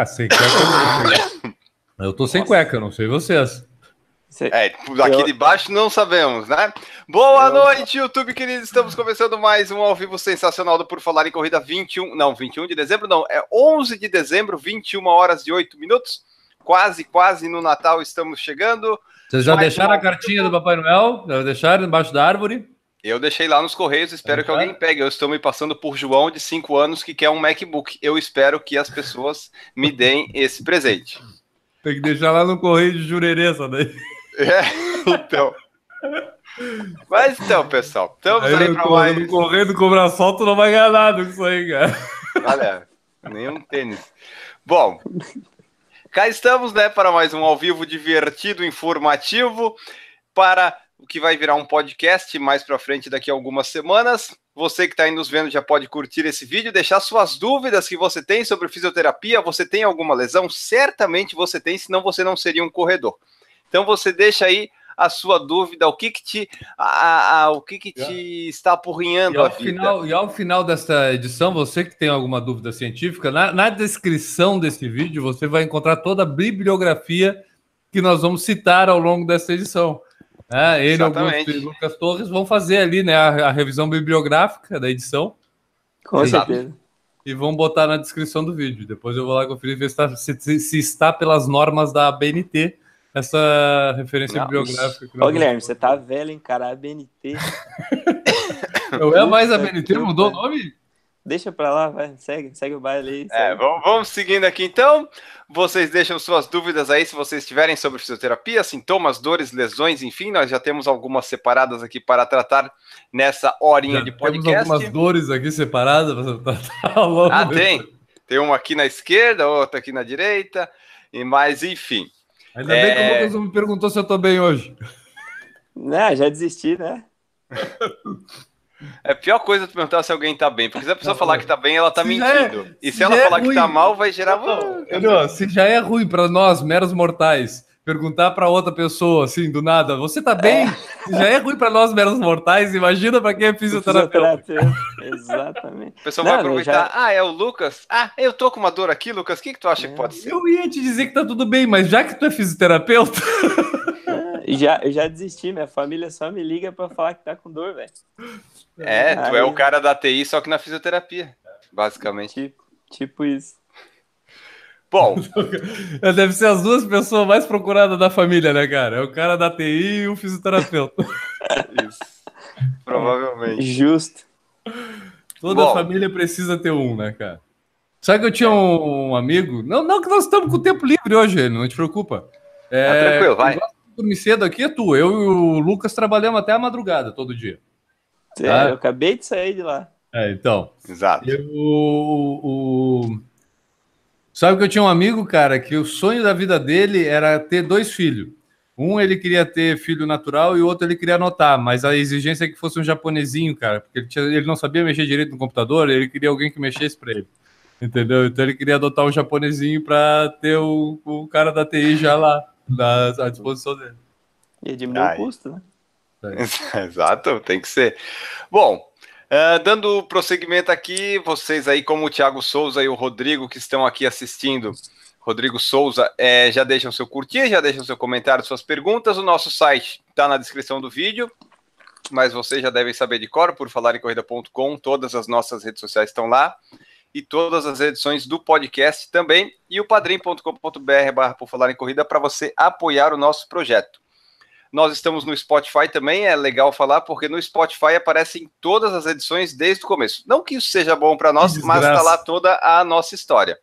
Ah, sem cueca eu não Eu tô sem cueca, não sei vocês. É, aqui de baixo não sabemos, né? Boa noite, YouTube querido. Estamos começando mais um ao vivo sensacional do Por Falar em Corrida 21. Não, 21 de dezembro, não. É 11 de dezembro, 21 horas e 8 minutos. Quase, quase no Natal estamos chegando. Vocês já mais deixaram um... a cartinha do Papai Noel? Já deixaram embaixo da árvore? Eu deixei lá nos Correios, espero uhum. que alguém pegue. Eu estou me passando por João de 5 anos que quer um MacBook. Eu espero que as pessoas me deem esse presente. Tem que deixar lá no Correio de Jurereza, essa daí. É, então. Mas então, pessoal, estamos aí, aí para mais... No Correio do Cobra Sol, tu não vai ganhar nada com isso aí, cara. Olha, nenhum tênis. Bom, cá estamos, né, para mais um ao vivo divertido, informativo, para o que vai virar um podcast mais para frente daqui a algumas semanas. Você que está aí nos vendo já pode curtir esse vídeo, deixar suas dúvidas que você tem sobre fisioterapia. Você tem alguma lesão? Certamente você tem, senão você não seria um corredor. Então você deixa aí a sua dúvida, o que que te, a, a, o que que te está apurrinhando e ao, final, e ao final desta edição, você que tem alguma dúvida científica, na, na descrição desse vídeo você vai encontrar toda a bibliografia que nós vamos citar ao longo dessa edição. É, ele, Augusto e Lucas Torres vão fazer ali, né, a, a revisão bibliográfica da edição. Com certeza. E vão botar na descrição do vídeo. Depois eu vou lá conferir ver tá, se, se, se está pelas normas da ABNT essa referência não, bibliográfica. Ô, Guilherme, você tá velho, hein, cara? ABNT. eu é mais ABNT, mudou o nome? Deixa pra lá, vai, segue, segue o baile aí. É, vamos, vamos, seguindo aqui então. Vocês deixam suas dúvidas aí se vocês tiverem sobre fisioterapia, sintomas, dores, lesões, enfim, nós já temos algumas separadas aqui para tratar nessa horinha já de podcast. Temos algumas dores aqui separadas para tratar tá, tá logo. Ah, tem. Tem uma aqui na esquerda, outra aqui na direita, e mais, enfim. Ainda é... bem que o é. Lucas me perguntou se eu tô bem hoje. Não, né, já desisti, né? É a pior coisa tu perguntar se alguém tá bem, porque se a pessoa não, falar que tá bem, ela tá é- mentindo. É, e se, se ela é falar que tá mal, vai gerar. Não, não, se já é ruim para nós, meros mortais, perguntar para outra pessoa, assim, do nada, você tá bem? É. Já é ruim para nós, meros mortais, imagina para quem é fisioterapeuta. Exatamente. a pessoa vai aproveitar, já... ah, é o Lucas? Ah, eu tô com uma dor aqui, Lucas, o que, que tu acha que é. pode ser? Eu ia te dizer que tá tudo bem, mas já que tu é fisioterapeuta... já, eu já desisti, minha família só me liga para falar que tá com dor, velho. É, tu é o cara da TI, só que na fisioterapia, basicamente. Tipo, tipo isso. Bom. Deve ser as duas pessoas mais procuradas da família, né, cara? É o cara da TI e o fisioterapeuta. Isso. Provavelmente. Justo. Toda Bom. família precisa ter um, né, cara? Sabe que eu tinha um, amigo? Não, não, que nós estamos com o tempo livre hoje, não te preocupa. Tá é, tranquilo, vai dormir cedo aqui é tu. Eu e o Lucas trabalhamos até a madrugada todo dia. Tá? É, eu acabei de sair de lá. É, então. Exato. Eu, o, o... Sabe que eu tinha um amigo, cara, que o sonho da vida dele era ter dois filhos. Um ele queria ter filho natural e o outro ele queria adotar, mas a exigência é que fosse um japonesinho, cara, porque ele, tinha, ele não sabia mexer direito no computador, ele queria alguém que mexesse para ele. Entendeu? Então ele queria adotar um japonesinho para ter o, o cara da TI já lá na, à disposição dele. E diminuir o custo, né? É. Exato, tem que ser. Bom, Uh, dando prosseguimento aqui, vocês aí, como o Thiago Souza e o Rodrigo, que estão aqui assistindo, Rodrigo Souza, é, já deixam seu curtir, já deixam seu comentário, suas perguntas. O nosso site está na descrição do vídeo, mas vocês já devem saber de cor, por falar em corrida.com, todas as nossas redes sociais estão lá e todas as edições do podcast também e o padrim.com.br barra por falar em corrida para você apoiar o nosso projeto. Nós estamos no Spotify também, é legal falar, porque no Spotify aparecem todas as edições desde o começo. Não que isso seja bom para nós, mas está lá toda a nossa história.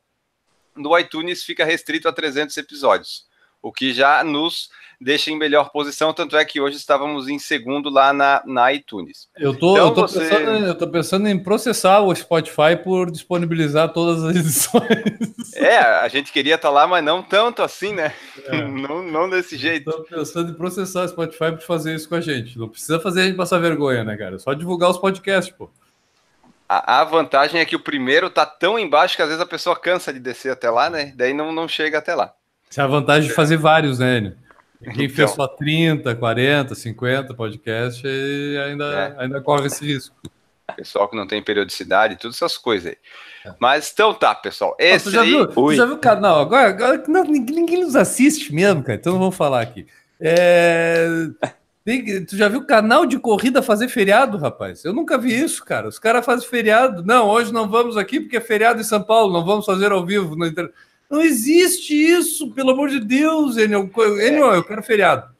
No iTunes fica restrito a 300 episódios, o que já nos deixa em melhor posição, tanto é que hoje estávamos em segundo lá na, na iTunes. Eu tô, então, eu, tô você... pensando, eu tô pensando em processar o Spotify por disponibilizar todas as edições. É, a gente queria estar tá lá, mas não tanto assim, né? É. Não, não desse jeito. Estou pensando em processar o Spotify por fazer isso com a gente. Não precisa fazer a gente passar vergonha, né, cara? É só divulgar os podcasts, pô. A, vantagem é que o primeiro tá tão embaixo que às vezes a pessoa cansa de descer até lá, né? Daí não, não chega até lá. Essa é a vantagem de é. fazer vários, né, Enio? Quem então. fez só 30, 40, 50 podcast ainda, é. ainda corre esse risco. Pessoal que não tem periodicidade, todas essas coisas aí. Mas então tá, pessoal. Esse tu já aí. Viu, já viu o canal? Agora, agora não, ninguém nos assiste mesmo, cara. Então não vamos falar aqui. É... Tem, tu já viu o canal de corrida fazer feriado, rapaz? Eu nunca vi isso, cara. Os caras fazem feriado. Não, hoje não vamos aqui porque é feriado em São Paulo, não vamos fazer ao vivo. no Inter... Não existe isso, pelo amor de Deus, Enel. Enel, é. eu quero feriado.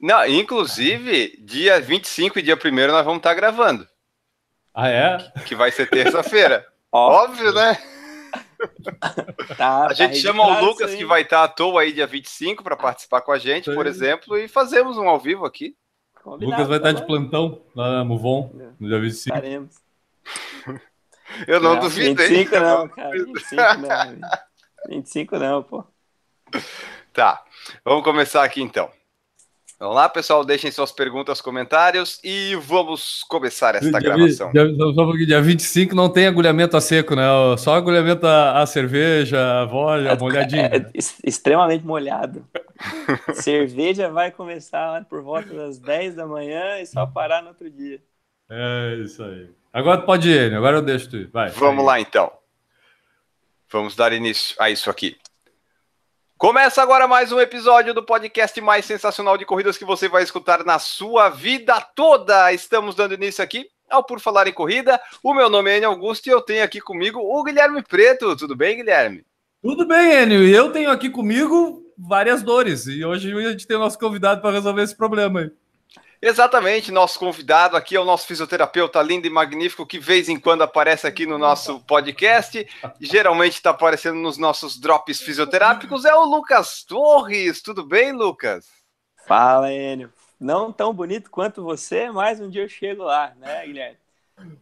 Não, inclusive, dia 25 e dia 1 nós vamos estar tá gravando. Ah, é? Que vai ser terça-feira. Óbvio, né? Tá, a tá gente tá chama o Lucas, que vai estar tá à toa aí dia 25 para participar com a gente, Sim. por exemplo, e fazemos um ao vivo aqui. Combinado, Lucas vai tá estar bom. de plantão lá na Muvon, é. no dia 25. Estaremos. Eu não, é, não duvido, 25 hein? Não, cara, 25 não, 25 não, pô. Tá, vamos começar aqui então. Vamos lá, pessoal, deixem suas perguntas, comentários e vamos começar esta dia, gravação. Dia, dia, 25 não tem agulhamento a seco, né? Só agulhamento a, a cerveja, a voja, molhadinha. É, é, extremamente molhado. cerveja vai começar lá por volta das 10 da manhã e só parar no outro dia. É isso aí. Agora pode ir, agora eu deixo tu ir. Vai, vamos vai. lá então. Vamos dar início a isso aqui. Começa agora mais um episódio do podcast mais sensacional de corridas que você vai escutar na sua vida toda. Estamos dando início aqui ao Por Falar em Corrida. O meu nome é Enio Augusto e eu tenho aqui comigo o Guilherme Preto. Tudo bem, Guilherme? Tudo bem, Enio. E eu tenho aqui comigo várias dores. E hoje a gente tem o nosso convidado para resolver esse problema aí. Exatamente, nosso convidado aqui é o nosso fisioterapeuta lindo e magnífico que de vez em quando aparece aqui no nosso podcast, geralmente está aparecendo nos nossos drops fisioterápicos, é o Lucas Torres. Tudo bem, Lucas? Fala, Enio. Não tão bonito quanto você, mas um dia eu chego lá, né, Guilherme?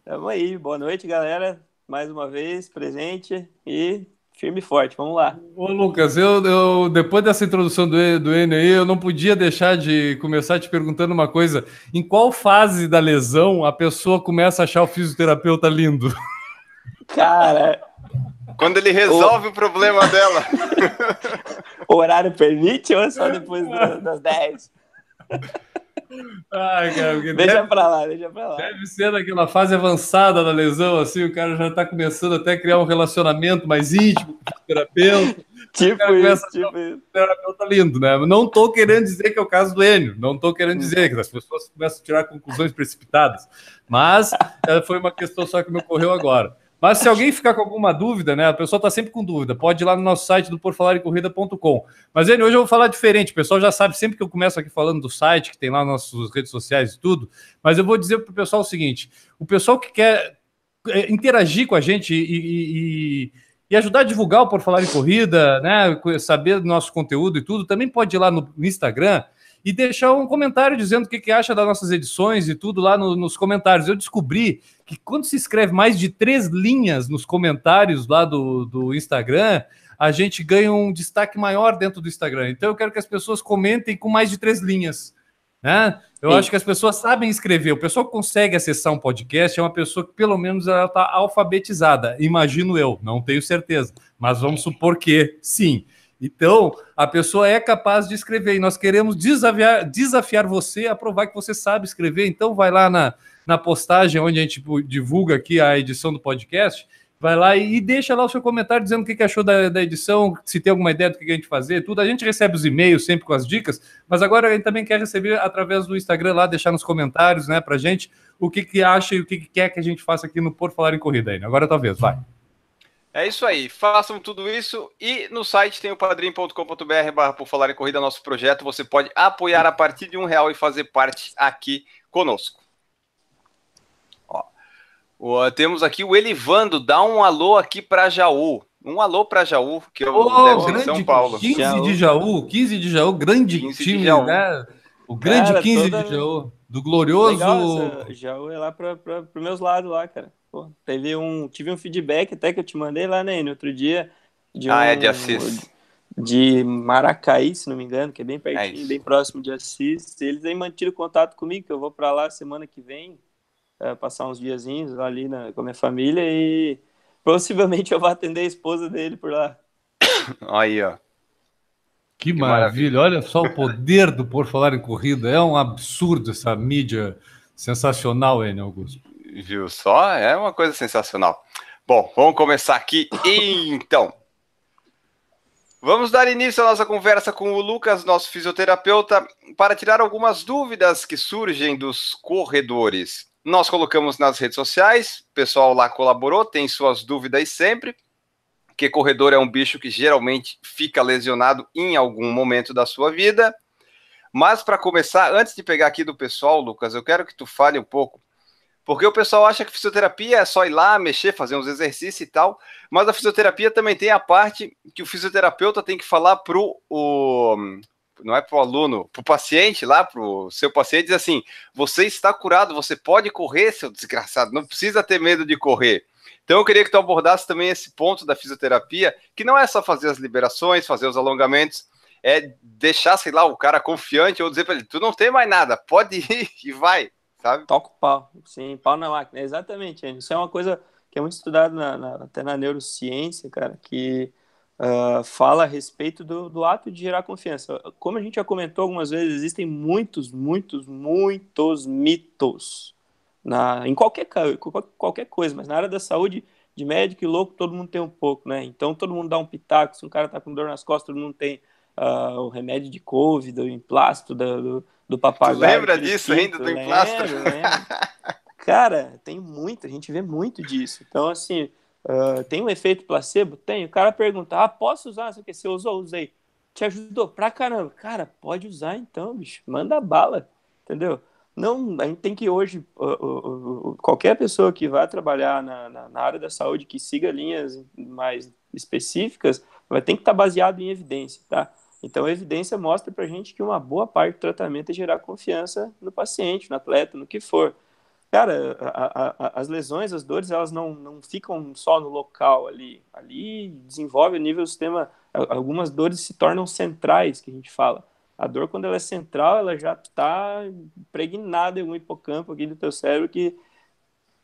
Tamo aí, boa noite, galera. Mais uma vez, presente e firme e forte, vamos lá. Ô, Lucas, eu, eu depois dessa introdução do, do N aí, eu não podia deixar de começar te perguntando uma coisa. Em qual fase da lesão a pessoa começa a achar o fisioterapeuta lindo? Cara. Quando ele resolve o, o problema dela. o horário permite ou é só depois das 10? Ai, cara, deixa deve, pra lá, deixa pra lá. Deve ser naquela fase avançada da lesão, assim, o cara já tá começando até a criar um relacionamento mais íntimo com o terapeuta. Tipo o isso, tipo isso. O terapeuta lindo, né? Não tô querendo dizer que é o caso do Enio, não tô querendo dizer que as pessoas começam a tirar conclusões precipitadas, mas eh, foi uma questão só que me ocorreu agora. Mas se alguém ficar com alguma dúvida, né? A pessoa está sempre com dúvida. Pode ir lá no nosso site do porfalarecorrida.com. Mas hoje eu vou falar diferente. O pessoal já sabe sempre que eu começo aqui falando do site que tem lá nossas redes sociais e tudo. Mas eu vou dizer para o pessoal o seguinte: o pessoal que quer é, interagir com a gente e, e, e ajudar a divulgar o Por Falar em Corrida, né? Saber do nosso conteúdo e tudo, também pode ir lá no Instagram e deixar um comentário dizendo o que, que acha das nossas edições e tudo lá no, nos comentários. Eu descobri que quando se escreve mais de três linhas nos comentários lá do, do Instagram, a gente ganha um destaque maior dentro do Instagram. Então eu quero que as pessoas comentem com mais de três linhas. Né? Eu Sim. acho que as pessoas sabem escrever. O pessoal que consegue acessar um podcast é uma pessoa que pelo menos ela está alfabetizada. Imagino eu, não tenho certeza, mas vamos supor que sim. Então, a pessoa é capaz de escrever e nós queremos desafiar, desafiar você a provar que você sabe escrever. Então, vai lá na, na postagem onde a gente divulga aqui a edição do podcast, vai lá e, e deixa lá o seu comentário dizendo o que, que achou da, da, edição, se tem alguma ideia do que, que a gente fazer, tudo. A gente recebe os e-mails sempre com as dicas, mas agora a gente também quer receber através do Instagram lá, deixar nos comentários, né, a gente o que, que acha e o que, que quer que a gente faça aqui no Por Falar em Corrida. Né? Agora é talvez, vai. É isso aí, façam tudo isso e no site tem o padrim.com.br barra por falar em corrida nosso projeto. Você pode apoiar a partir de um real e fazer parte aqui conosco. Ó, temos aqui o Elivando, dá um alô aqui para Jaú. Um alô para Jaú, que é o oh, grande, São Paulo. 15 Jaú. de Jaú, 15 de Jaú, grande time, Jaú. né? O grande cara, 15 toda... de Jaú, do glorioso. Legal, Jaú é lá para os meus lados lá, cara. Pô, teve um, tive um feedback até que eu te mandei lá, né, no outro dia. De um, ah, é de Assis. De Maracaí, se não me engano, que é bem é pertinho, é bem próximo de Assis. Eles aí mantiveram contato comigo, que eu vou para lá semana que vem, é, passar uns diazinhos ali na, com a minha família e possivelmente eu vou atender a esposa dele por lá. Aí, ó. Que, que maravilha. maravilha. Olha só o poder do Por Falar em Corrida. É um absurdo essa mídia sensacional, hein Augusto viu só? É uma coisa sensacional. Bom, vamos começar aqui então. Vamos dar início à nossa conversa com o Lucas, nosso fisioterapeuta, para tirar algumas dúvidas que surgem dos corredores. Nós colocamos nas redes sociais, o pessoal lá colaborou, tem suas dúvidas sempre, que corredor é um bicho que geralmente fica lesionado em algum momento da sua vida. Mas para começar, antes de pegar aqui do pessoal, Lucas, eu quero que tu fale um pouco porque o pessoal acha que fisioterapia é só ir lá, mexer, fazer uns exercícios e tal, mas a fisioterapia também tem a parte que o fisioterapeuta tem que falar pro o, não é pro aluno, pro paciente lá, pro seu paciente, diz assim: "Você está curado, você pode correr, seu desgraçado, não precisa ter medo de correr". Então eu queria que tu abordasse também esse ponto da fisioterapia, que não é só fazer as liberações, fazer os alongamentos, é deixar, sei lá, o cara confiante ou dizer para ele: "Tu não tem mais nada, pode ir e vai" sabe? Toca o pau. Sim, pau na máquina. Exatamente, Isso é uma coisa que é muito estudado na, na, até na neurociência, cara, que uh, fala a respeito do, do ato de gerar confiança. Como a gente já comentou algumas vezes, existem muitos, muitos, muitos mitos na, em qualquer, qualquer coisa, mas na área da saúde, de médico e louco, todo mundo tem um pouco, né? Então todo mundo dá um pitaco, se um cara tá com dor nas costas, todo mundo tem uh, o remédio de Covid, o emplasto, da, do, do papagaio. Tu lembra disso ainda, do emplastro? Cara, tem muito, a gente vê muito disso. Então, assim, uh, tem um efeito placebo? Tem. O cara pergunta, ah, posso usar? Você, você usou? Usei. Te ajudou pra caramba. Cara, pode usar então, bicho. Manda bala, entendeu? Não, a gente tem que hoje, uh, uh, qualquer pessoa que vai trabalhar na, na, na, área da saúde, que siga linhas mais específicas, vai ter que estar tá baseado em evidência, tá? Então, a evidência mostra para a gente que uma boa parte do tratamento é gerar confiança no paciente, no atleta, no que for. Cara, a, a, as lesões, as dores, elas não, não ficam só no local ali. Ali desenvolve o nível do sistema. Algumas dores se tornam centrais, que a gente fala. A dor, quando ela é central, ela já está impregnada em um hipocampo aqui do teu cérebro que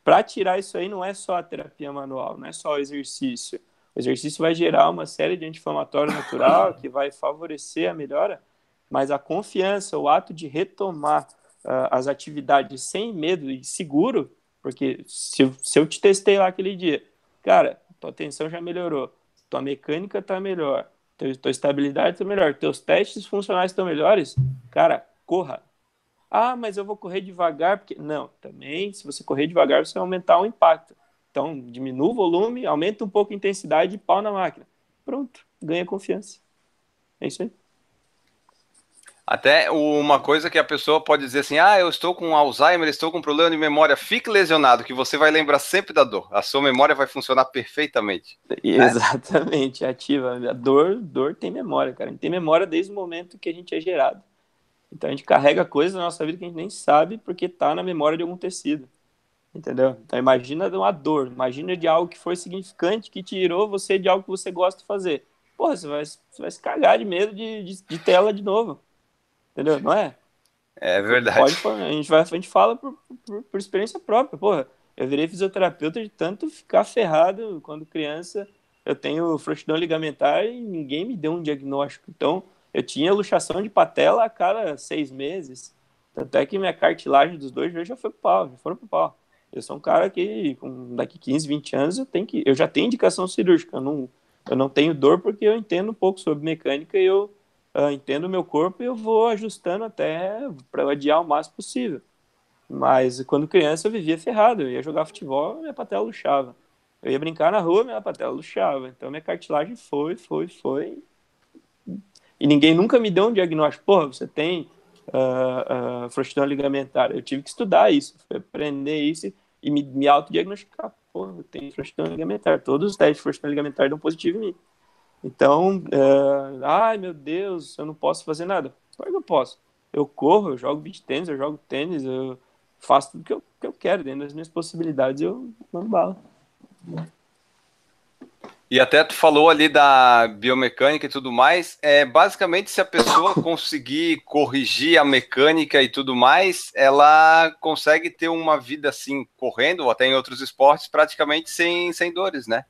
para tirar isso aí não é só a terapia manual, não é só o exercício o exercício vai gerar uma série de anti-inflamatório natural que vai favorecer a melhora, mas a confiança, o ato de retomar uh, as atividades sem medo e seguro, porque se, se eu te testei lá aquele dia, cara, tua tensão já melhorou, tua mecânica tá melhor, tua, tua estabilidade tá melhor, teus testes funcionais estão melhores, cara, corra. Ah, mas eu vou correr devagar, porque. Não, também, se você correr devagar, você vai aumentar o impacto. Então, diminua o volume, aumenta um pouco a intensidade e pau na máquina. Pronto, ganha confiança. É isso aí. Até uma coisa que a pessoa pode dizer assim: ah, eu estou com Alzheimer, estou com problema de memória. Fique lesionado, que você vai lembrar sempre da dor. A sua memória vai funcionar perfeitamente. Né? Exatamente, é ativa. A dor, dor tem memória, cara. A gente tem memória desde o momento que a gente é gerado. Então a gente carrega coisas na nossa vida que a gente nem sabe porque está na memória de algum tecido. Entendeu? Então imagina de uma dor, imagina de algo que foi significante, que tirou você de algo que você gosta de fazer. Porra, você vai, você vai se cagar de medo de, de, de tela de novo. Entendeu? Não é? É verdade. Pode, a, gente vai, a gente fala por, por, por, experiência própria. Porra, eu virei fisioterapeuta de tanto ficar ferrado quando criança. Eu tenho frouxidão ligamentar e ninguém me deu um diagnóstico. Então, eu tinha luxação de patela a cada seis meses. Tanto é que minha cartilagem dos dois já foi pro pau, já foram pro pau. Eu sou um cara que daqui 15, 20 anos eu tenho que eu já tenho indicação cirúrgica, eu não eu não tenho dor porque eu entendo um pouco sobre mecânica e eu uh, entendo o meu corpo e eu vou ajustando até para adiar o máximo possível. Mas quando criança eu vivia ferrado, eu ia jogar futebol, minha patela luxava. Eu ia brincar na rua, minha patela luxava. Então minha cartilagem foi, foi, foi. E ninguém nunca me deu um diagnóstico. Porra, você tem uh, uh, frouxidão ligamentar. Eu tive que estudar isso, aprender isso e me, me autodiagnosticar. Pô, eu tenho frouxidão ligamentar. Todos os testes de frouxidão ligamentar dão positivo em mim. Então, uh, ai meu Deus, eu não posso fazer nada. Claro que eu posso. Eu corro, eu jogo beach tênis, eu jogo tênis, eu faço tudo que eu, que eu quero, dentro das minhas possibilidades, eu mando bala. E até tu falou ali da biomecânica e tudo mais. É, basicamente, se a pessoa conseguir corrigir a mecânica e tudo mais, ela consegue ter uma vida assim, correndo, ou até em outros esportes, praticamente sem, sem dores, né?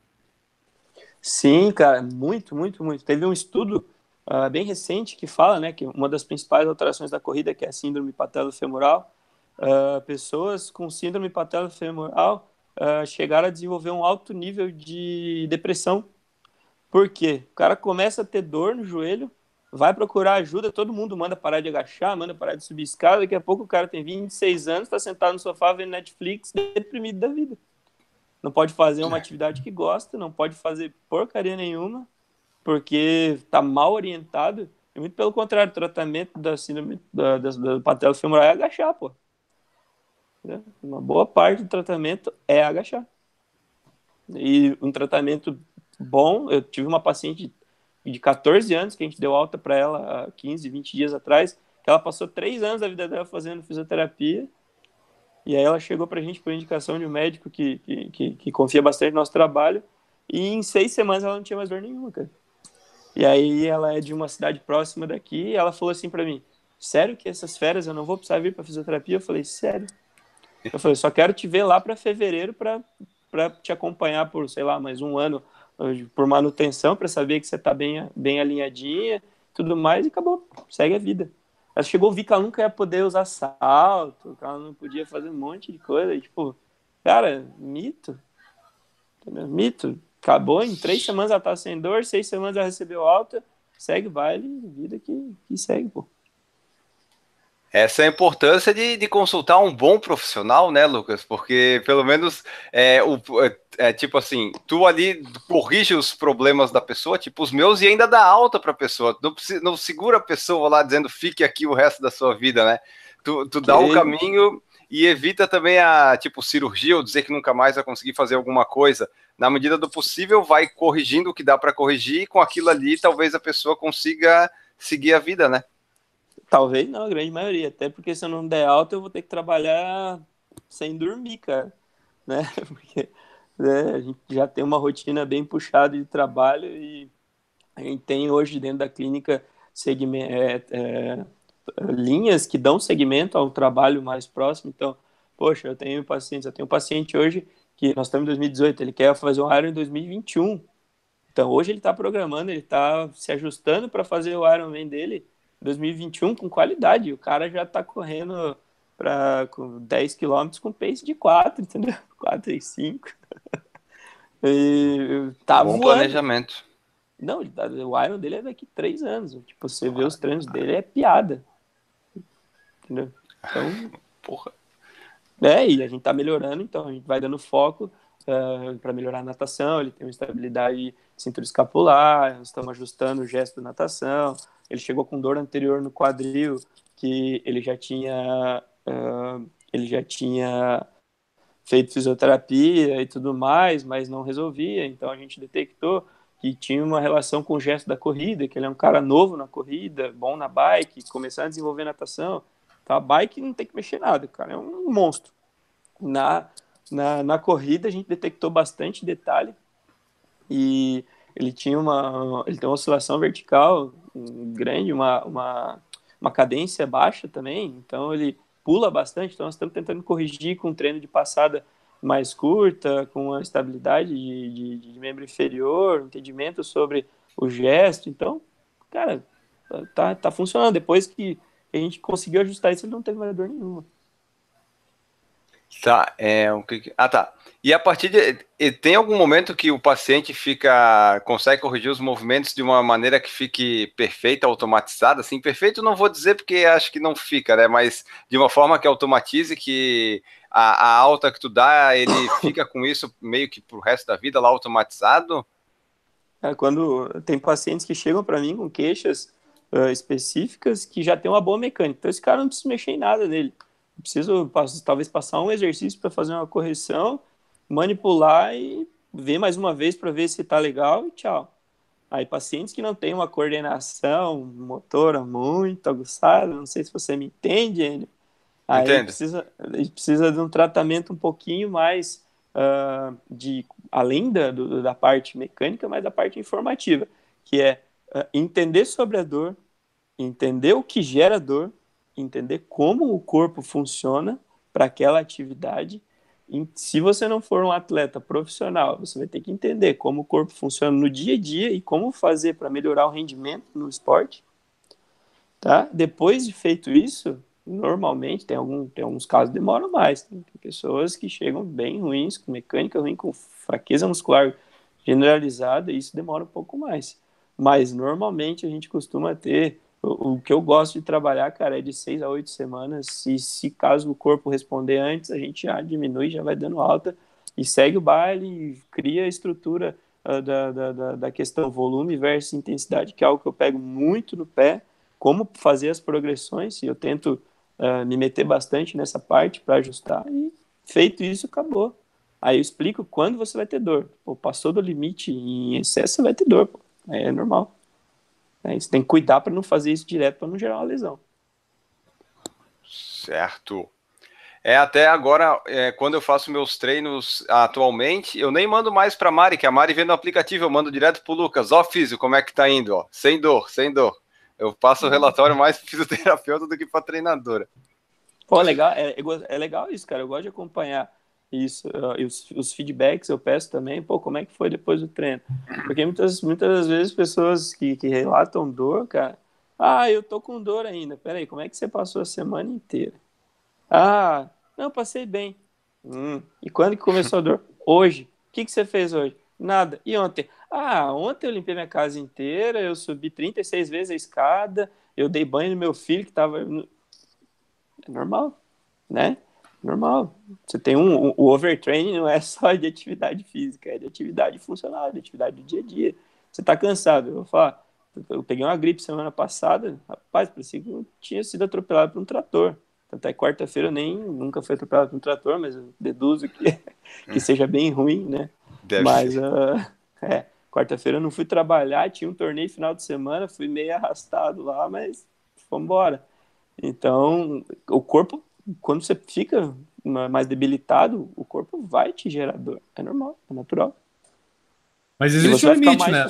Sim, cara, muito, muito, muito. Teve um estudo uh, bem recente que fala né, que uma das principais alterações da corrida, que é a síndrome patelofemoral, uh, ah, pessoas com síndrome patelofemoral uh, chegaram a desenvolver um alto nível de depressão. Por quê? O cara começa a ter dor no joelho, vai procurar ajuda, todo mundo manda parar de agachar, manda parar de subir escada, daqui a pouco o cara tem 26 anos, está sentado no sofá vendo Netflix, deprimido da vida. Não pode fazer uma é. atividade que gosta, não pode fazer porcaria nenhuma, porque está mal orientado. E muito pelo contrário, o tratamento da síndrome da, da, da patela femoral é agachar, pô. Né? Uma boa parte do tratamento é agachar. E um tratamento bom, eu tive uma paciente de 14 anos que a gente deu alta para ela há 15, 20 dias atrás, que ela passou 3 anos da vida dela fazendo fisioterapia. E aí ela chegou para a gente por indicação de um médico que, que, que, que confia bastante no nosso trabalho. E em seis semanas ela não tinha mais dor nenhuma, cara. E aí ela é de uma cidade próxima daqui e ela falou assim para mim: "Sério que essas férias eu não vou precisar vir para fisioterapia?" Eu falei: "Sério?" Eu falei, só quero te ver lá para fevereiro para te acompanhar por, sei lá, mais um ano por manutenção, para saber que você está bem, bem alinhadinha, tudo mais, e acabou, segue a vida. Ela chegou a ouvir que ela nunca ia poder usar salto, que ela não podia fazer um monte de coisa, e, tipo, cara, mito, entendeu? mito, acabou, em três semanas ela tá sem dor, seis semanas ela recebeu alta, segue vai, vida que, que segue, pô. Essa é a importância de, de consultar um bom profissional, né, Lucas? Porque pelo menos é, o, é, é tipo assim, tu ali corrige os problemas da pessoa, tipo os meus, e ainda dá alta para a pessoa. Não, não segura a pessoa lá dizendo fique aqui o resto da sua vida, né? Tu, tu dá o um caminho e evita também a tipo cirurgia ou dizer que nunca mais vai conseguir fazer alguma coisa. Na medida do possível, vai corrigindo o que dá para corrigir e com aquilo ali talvez a pessoa consiga seguir a vida, né? Talvez não, a grande maioria. Até porque se eu não der alta, eu vou ter que trabalhar sem dormir, cara. Né? Porque né, a gente já tem uma rotina bem puxada de trabalho e a gente tem hoje dentro da clínica segment é, é, linhas que dão segmento ao trabalho mais próximo. Então, poxa, eu tenho pacientes, eu tenho um paciente hoje que nós estamos em 2018, ele quer fazer um Iron em 2021. Então, hoje ele está programando, ele está se ajustando para fazer o Ironman dele 2021 com qualidade. O cara já tá correndo para 10 km com pace de 4, entendeu? 4 e 5. e tá Bom voando. planejamento. Não, tá, o Iron dele é daqui 3 anos. Tipo, você vê os treinos dele, é piada. Entendeu? Então, porra. É, e a gente tá melhorando, então a gente vai dando foco uh, ah, para melhorar a natação, ele tem uma estabilidade cintura escapular, estamos ajustando o gesto da natação. Ele chegou com dor anterior no quadril, que ele já tinha, uh, ele já tinha feito fisioterapia e tudo mais, mas não resolvia. Então a gente detectou que tinha uma relação com o gesto da corrida, que ele é um cara novo na corrida, bom na bike, começando a desenvolver natação. Então a bike não tem que mexer nada, cara, é um monstro. Na na, na corrida a gente detectou bastante detalhe e ele tinha uma, ele tem uma oscilação vertical grande, uma, uma, uma cadência baixa também, então ele pula bastante, então nós estamos tentando corrigir com um treino de passada mais curta, com a estabilidade de, de, de, membro inferior, entendimento sobre o gesto. Então, cara, tá, tá funcionando. Depois que a gente conseguiu ajustar isso, ele não teve mais dor nenhuma. Tá, é o que. Ah, tá. E a partir de. Tem algum momento que o paciente fica. consegue corrigir os movimentos de uma maneira que fique perfeita, automatizada? Assim, perfeito não vou dizer porque acho que não fica, né? Mas de uma forma que automatize, que a, a alta que tu dá, ele fica com isso meio que pro resto da vida lá automatizado? É, quando tem pacientes que chegam para mim com queixas uh, específicas que já tem uma boa mecânica. Então esse cara não precisa mexer em nada nele preciso talvez passar um exercício para fazer uma correção, manipular e ver mais uma vez para ver se está legal e tchau. Aí pacientes que não têm uma coordenação motora muito aguçada, não sei se você me entende, Enio, aí Entendo. precisa, precisa de um tratamento um pouquinho mais uh, de, além da, do, da parte mecânica, mas da parte informativa, que é uh, entender sobre a dor, entender o que gera dor, entender como o corpo funciona para aquela atividade. E se você não for um atleta profissional, você vai ter que entender como o corpo funciona no dia a dia e como fazer para melhorar o rendimento no esporte. Tá? Depois de feito isso, normalmente tem, algum, tem alguns casos demoram mais. Né? Tem pessoas que chegam bem ruins, com mecânica ruim, com fraqueza muscular generalizada, e isso demora um pouco mais. Mas normalmente a gente costuma ter o, que eu gosto de trabalhar, cara, é de seis a oito semanas. Se, se caso o corpo responder antes, a gente já diminui, já vai dando alta e segue o baile, cria a estrutura uh, da, da, da questão volume versus intensidade, que é algo que eu pego muito no pé. Como fazer as progressões, e eu tento uh, me meter bastante nessa parte para ajustar, e feito isso, acabou. Aí eu explico quando você vai ter dor. Pô, passou do limite em excesso, você vai ter dor. Pô. É normal. Né? Você tem que cuidar para não fazer isso direto para não gerar uma lesão. Certo. É, até agora, é, quando eu faço meus treinos atualmente, eu nem mando mais para Mari, que a Mari vendo no aplicativo, eu mando direto pro Lucas. Ó, físico, como é que tá indo? Ó, sem dor, sem dor. Eu passo o relatório mais para fisioterapeuta do que para treinadora. Pô, legal, é, é, é, legal isso, cara. Eu gosto de acompanhar isso, ah, e os, os, feedbacks eu peço também, pô, como é que foi depois do treino? Porque muitas, muitas vezes pessoas que, que relatam dor, cara, ah, eu tô com dor ainda, peraí, como é que você passou a semana inteira? Ah, não, passei bem. Hum, e quando que começou a dor? Hoje. O que, que você fez hoje? Nada. E ontem? Ah, ontem eu limpei minha casa inteira, eu subi 36 vezes a escada, eu dei banho no meu filho que tava... É normal, né? Normal. Você tem um. O overtraining não é só de atividade física, é de atividade funcional, de atividade do dia a dia. Você tá cansado. Eu vou falar, eu peguei uma gripe semana passada, rapaz, parecia que eu tinha sido atropelado por um trator. Até quarta-feira eu nem nunca fui atropelado por um trator, mas eu deduzo que, que hum. seja bem ruim, né? Deve mas uh, é, quarta-feira eu não fui trabalhar, tinha um torneio final de semana, fui meio arrastado lá, mas vamos embora. Então, o corpo quando você fica mais debilitado, o corpo vai te gerar dor. É normal, é natural. Mas existe um limite, né?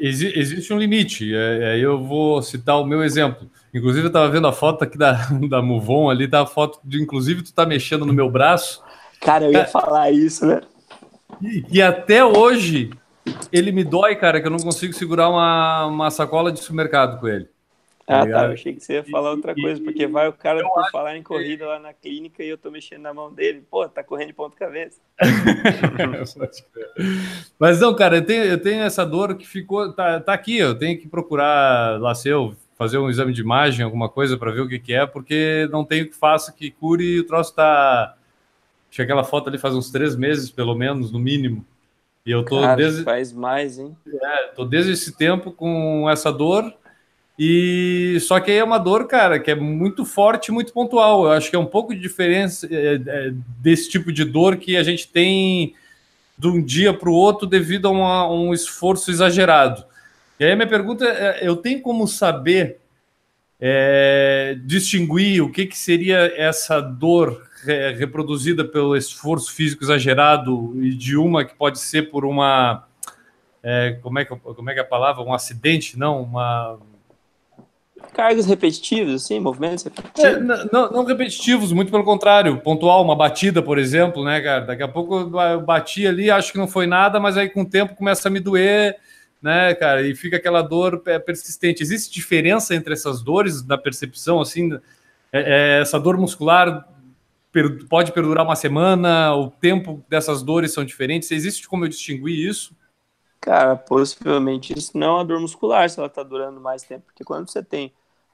existe um limite. É, é, eu vou citar o meu exemplo. Inclusive, eu estava vendo a foto aqui da, da Muvon ali, tá a foto de, inclusive, tu tá mexendo no meu braço. Cara, eu ia é, falar isso, né? E, e, até hoje ele me dói, cara, que eu não consigo segurar uma, uma sacola de supermercado com ele. Ah, tá. Eu achei que você ia falar outra coisa, porque vai o cara eu por falar em corrida lá na clínica e eu tô mexendo na mão dele. Pô, tá correndo de ponta cabeça. Mas não, cara, eu tenho, eu tenho essa dor que ficou. Tá, tá aqui, eu tenho que procurar lá seu, fazer um exame de imagem, alguma coisa para ver o que, que é, porque não tenho que faça que cure e o troço tá. Tinha aquela foto ali faz uns três meses, pelo menos, no mínimo. E eu tô Cara, desde. Faz mais, hein? É, tô desde esse tempo com essa dor e só que aí é uma dor, cara, que é muito forte, muito pontual. Eu acho que é um pouco de diferença é, é desse tipo de dor que a gente tem de um dia para o outro devido a uma, um esforço exagerado. E aí minha pergunta é: eu tenho como saber é, distinguir o que, que seria essa dor re, é, reproduzida pelo esforço físico exagerado e de uma que pode ser por uma é, como, é que, como é que é a palavra? Um acidente, não? Uma cargas repetitivas, assim, movimentos é, repetitivos? É, não, não, repetitivos, muito pelo contrário. Pontual, uma batida, por exemplo, né, cara? Daqui a pouco eu bati ali, acho que não foi nada, mas aí com o tempo começa a me doer, né, cara? E fica aquela dor é, persistente. Existe diferença entre essas dores da percepção, assim? É, é, essa dor muscular pode perdurar uma semana? O tempo dessas dores são diferentes? Existe como eu distinguir isso? Cara, possivelmente isso não é uma dor muscular se ela tá durando mais tempo, porque quando você tem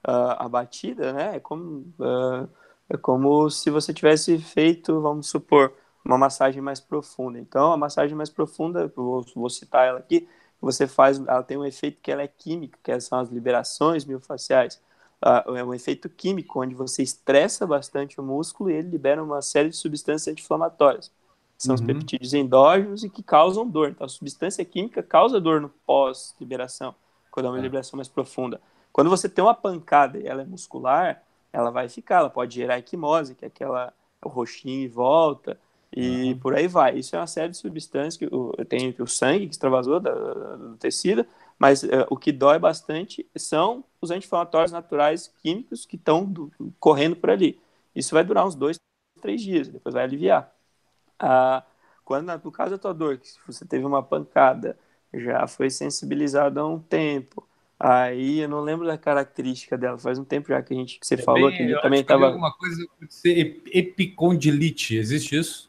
uh, a batida, né? É como, uh, é como se você tivesse feito, vamos supor, uma massagem mais profunda. Então, a massagem mais profunda, vou, vou citar ela aqui, você faz, ela tem um efeito que ela é químico, que são as liberações miofaciais. Uh, ah, é um efeito químico, onde você estressa bastante o músculo e ele libera uma série de substâncias anti-inflamatórias. São uhum. os peptídeos endógenos e que causam dor. Então, a substância química causa dor no pós-liberação, quando é uma é. liberação mais profunda. Quando você tem uma pancada e ela é muscular, ela vai ficar, ela pode gerar equimose, que é aquela é o roxinho em volta e uhum. por aí vai. Isso é uma série de substâncias que o, tem o sangue que extravasou da, do tecido, mas uh, o que dói bastante são os anti-inflamatórios naturais químicos que estão correndo por ali. Isso vai durar uns dois, três dias, depois vai aliviar. Uh, quando, no caso da tua dor, que você teve uma pancada, já foi sensibilizado há um tempo, Aí eu não lembro da característica dela, faz um tempo já que a gente que você é falou bem, que ele também estava. Alguma coisa pode ser epicondilite, existe isso?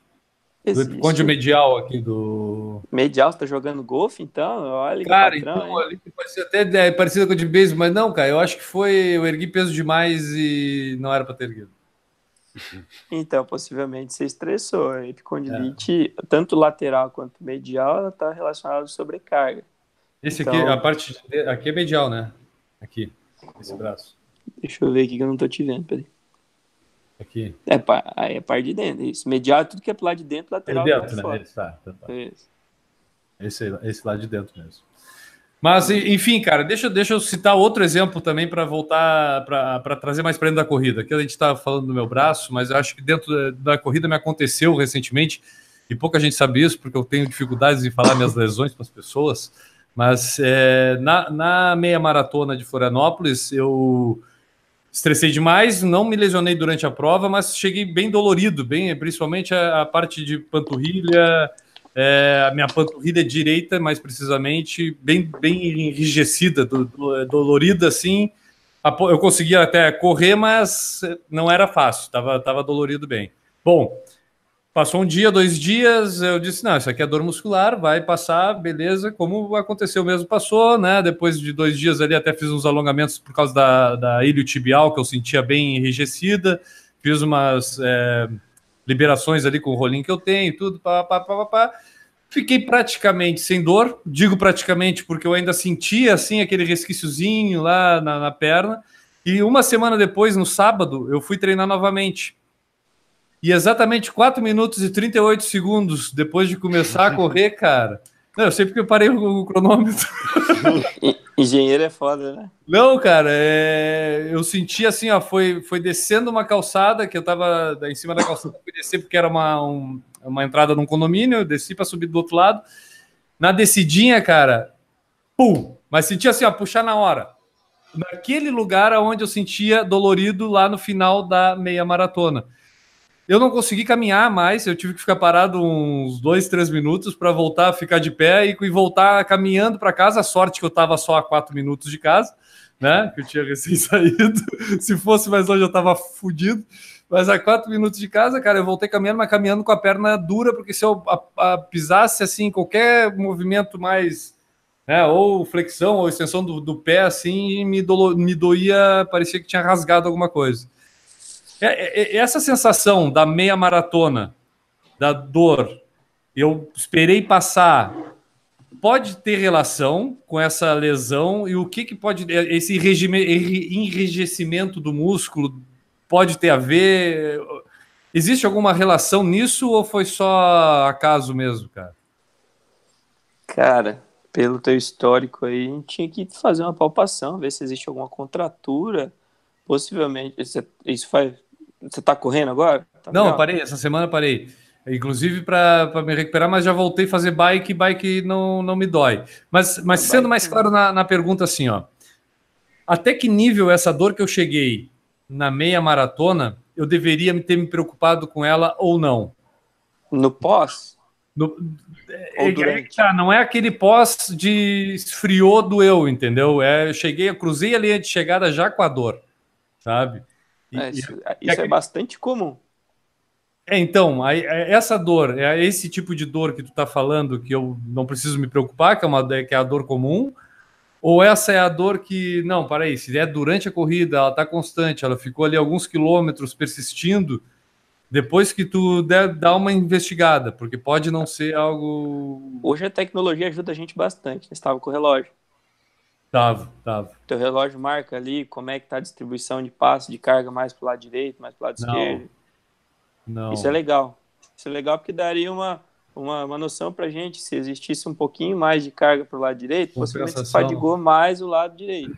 Existe. Do medial aqui do. Medial, você tá jogando golfe então? Olha cara, patrão, então ali parecia até é, parecido com o de beisebol, mas não, cara, eu acho que foi. Eu ergui peso demais e não era para ter erguido. Então, possivelmente você estressou. A epicondilite, é. tanto lateral quanto medial, ela está relacionada à sobrecarga. Esse então... aqui, a parte aqui é medial, né? Aqui, esse braço. Deixa eu ver aqui que eu não tô te vendo, peraí. Aqui. É, pá, aí é parte de dentro, isso. Medial é tudo que é pro lado de dentro, é lateral. É dentro, né? Esse, tá, tá, tá. Esse. Esse, esse lado de dentro mesmo. Mas, enfim, cara, deixa, deixa eu citar outro exemplo também para voltar, para trazer mais para dentro da corrida. Aqui a gente estava tá falando do meu braço, mas acho que dentro da corrida me aconteceu recentemente, e pouca gente sabe isso, porque eu tenho dificuldades em falar minhas lesões para as pessoas. Mas é, na, na meia maratona de Florianópolis, eu estressei demais, não me lesionei durante a prova, mas cheguei bem dolorido, bem, principalmente a, a parte de panturrilha, é, a minha panturrilha direita, mais precisamente, bem, bem enrijecida, do, do, dolorida assim. eu conseguia até correr, mas é, não era fácil, estava tava dolorido bem. Bom, Passou um dia, dois dias, eu disse: não, isso aqui é dor muscular, vai passar, beleza. Como aconteceu mesmo, passou, né? Depois de dois dias ali, até fiz uns alongamentos por causa da, da iliotibial, que eu sentia bem enrijecida. Fiz umas é, liberações ali com o rolinho que eu tenho, tudo, pá, pá, pá, pá, pá. Fiquei praticamente sem dor, digo praticamente porque eu ainda sentia assim aquele resquíciozinho lá na, na perna. E uma semana depois, no sábado, eu fui treinar novamente. E exatamente 4 minutos e 38 segundos depois de começar a correr, cara. Não, eu sei porque eu parei o cronômetro. Engenheiro é foda, né? Não, cara, é... eu senti assim, ó, foi, foi descendo uma calçada, que eu tava em cima da calçada, fui descer porque era uma, um, uma entrada num condomínio, eu desci para subir do outro lado. Na descidinha, cara, pum! Mas senti assim, ó, puxar na hora. Naquele lugar onde eu sentia dolorido lá no final da meia maratona. Eu não consegui caminhar mais, eu tive que ficar parado uns dois, três minutos para voltar a ficar de pé e, e voltar caminhando para casa. A sorte que eu estava só a quatro minutos de casa, né? Que eu tinha recém saído. Se fosse mais longe, eu estava fodido. Mas a quatro minutos de casa, cara, eu voltei caminhando, mas caminhando com a perna dura, porque se eu a, a, pisasse assim, qualquer movimento mais, né, ou flexão ou extensão do, do pé, assim, me, dolo, me doía, parecia que tinha rasgado alguma coisa. É, é, é, essa sensação da meia maratona, da dor, eu esperei passar, pode ter relação com essa lesão e o que, que pode. É, esse enrijecimento do músculo pode ter a ver. Existe alguma relação nisso ou foi só acaso mesmo, cara? Cara, pelo teu histórico aí, a gente tinha que fazer uma palpação, ver se existe alguma contratura. Possivelmente, isso é, faz você tá correndo agora? Tá não, parei. Essa semana parei. Inclusive para me recuperar, mas já voltei a fazer bike. Bike não, não me dói. Mas, mas sendo mais claro na, na pergunta, assim, ó. Até que nível essa dor que eu cheguei na meia maratona, eu deveria ter me preocupado com ela ou não? No pós? No, é, é tá, não é aquele pós de esfriou, doeu, entendeu? É, eu cheguei, eu cruzei a linha de chegada já com a dor, sabe? E, é, isso, isso é, é bastante comum. É, então, a, a, é, essa dor, é esse tipo de dor que tu está falando que eu não preciso me preocupar, que é, uma, é, que é a dor comum, ou essa é a dor que, não, peraí, se é durante a corrida, ela está constante, ela ficou ali alguns quilômetros persistindo, depois que tu der, dá uma investigada, porque pode não ser algo... Hoje a tecnologia ajuda a gente bastante, estava né? com o relógio. Tava, tava. Teu relógio marca ali como é que tá a distribuição de passe, de carga mais pro lado direito, mais pro lado Não. esquerdo. Não. Isso é legal. Isso é legal porque daria uma, uma, uma noção pra gente se existisse um pouquinho mais de carga pro lado direito, possivelmente se fadigou mais o lado direito.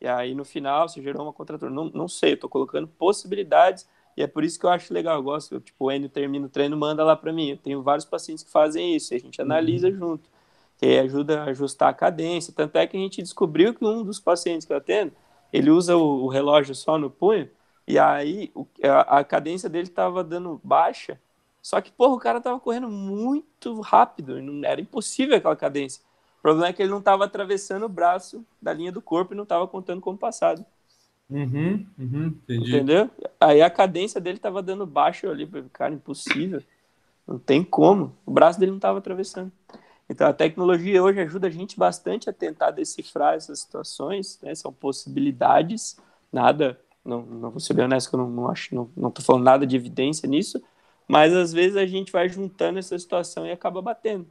E aí no final se gerou uma contratura. Não, não sei, eu tô colocando possibilidades e é por isso que eu acho legal. Eu gosto, tipo, o Enio termina o treino, manda lá pra mim. Eu tenho vários pacientes que fazem isso, a gente analisa uhum. junto que ajuda a ajustar a cadência. Tanto é que a gente descobriu que um dos pacientes que eu atendo, ele usa o, o relógio só no punho, e aí o, a, a, cadência dele estava dando baixa, só que, porra, o cara estava correndo muito rápido, era impossível aquela cadência. O problema é que ele não estava atravessando o braço da linha do corpo e não estava contando como passado. Uhum, uhum, Entendeu? Aí a cadência dele estava dando baixo ali, cara, impossível. Não tem como. O braço dele não estava atravessando. Então, a tecnologia hoje ajuda a gente bastante a tentar decifrar essas situações, né? são possibilidades, nada, não, não vou ser bem honesto, eu não, não acho, não, não tô falando nada de evidência nisso, mas às vezes a gente vai juntando essa situação e acaba batendo,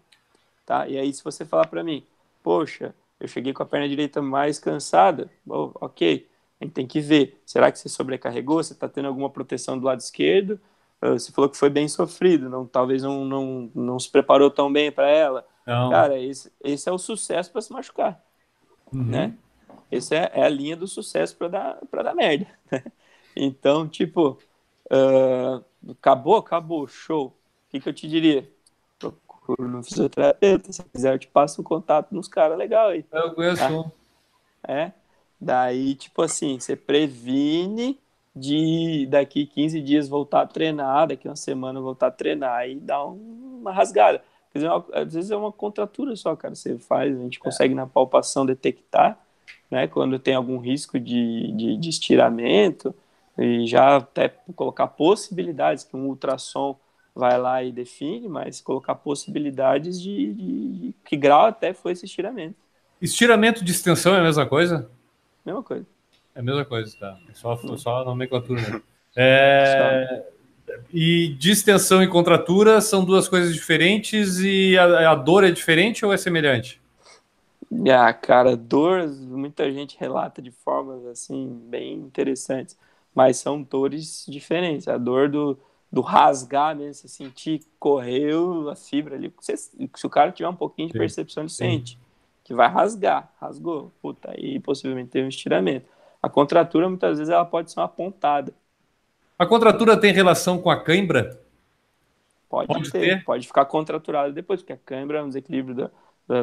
tá? E aí, se você falar para mim, poxa, eu cheguei com a perna direita mais cansada, bom, ok, a gente tem que ver, será que você sobrecarregou, você está tendo alguma proteção do lado esquerdo, ah, você falou que foi bem sofrido, não, talvez não, não, não se preparou tão bem para ela, então, Cara, esse, esse é o sucesso para se machucar, uhum. né? Essa é, é, a linha do sucesso para dar, dar merda. Né? Então, tipo, uh, acabou, acabou, show. O que, que eu te diria? Procura no fisioterapeuta, se quiser eu te passo o um contato nos caras legal aí. Eu conheço. Tá? É? Daí, tipo assim, você previne de daqui 15 dias voltar a treinar, daqui uma semana voltar a treinar e dar uma rasgada. Quer dizer, é às vezes é uma contratura só, cara. Você faz, a gente é. consegue é. na palpação detectar, né? Quando tem algum risco de, de, de estiramento e já até colocar possibilidades que um ultrassom vai lá e define, mas colocar possibilidades de, de, de que grau até foi esse estiramento. Estiramento de extensão é a mesma coisa? Mesma coisa. É a mesma coisa, tá. É só, só a nomenclatura. Né? É... Só. E distensão e contratura são duas coisas diferentes e a, a dor é diferente ou é semelhante? Ah, cara, dor, muita gente relata de formas assim bem interessantes, mas são dores diferentes. A dor do, do rasgar mesmo, você sentir correu a fibra ali. se o cara tiver um pouquinho de Sim. percepção, ele sente que vai rasgar, rasgou, puta, e possivelmente teve um estiramento. A contratura muitas vezes ela pode ser uma pontada. A contratura tem relação com a cãibra? Pode, pode ter, ter, pode ficar contraturada depois, porque a cãibra é um desequilíbrio da,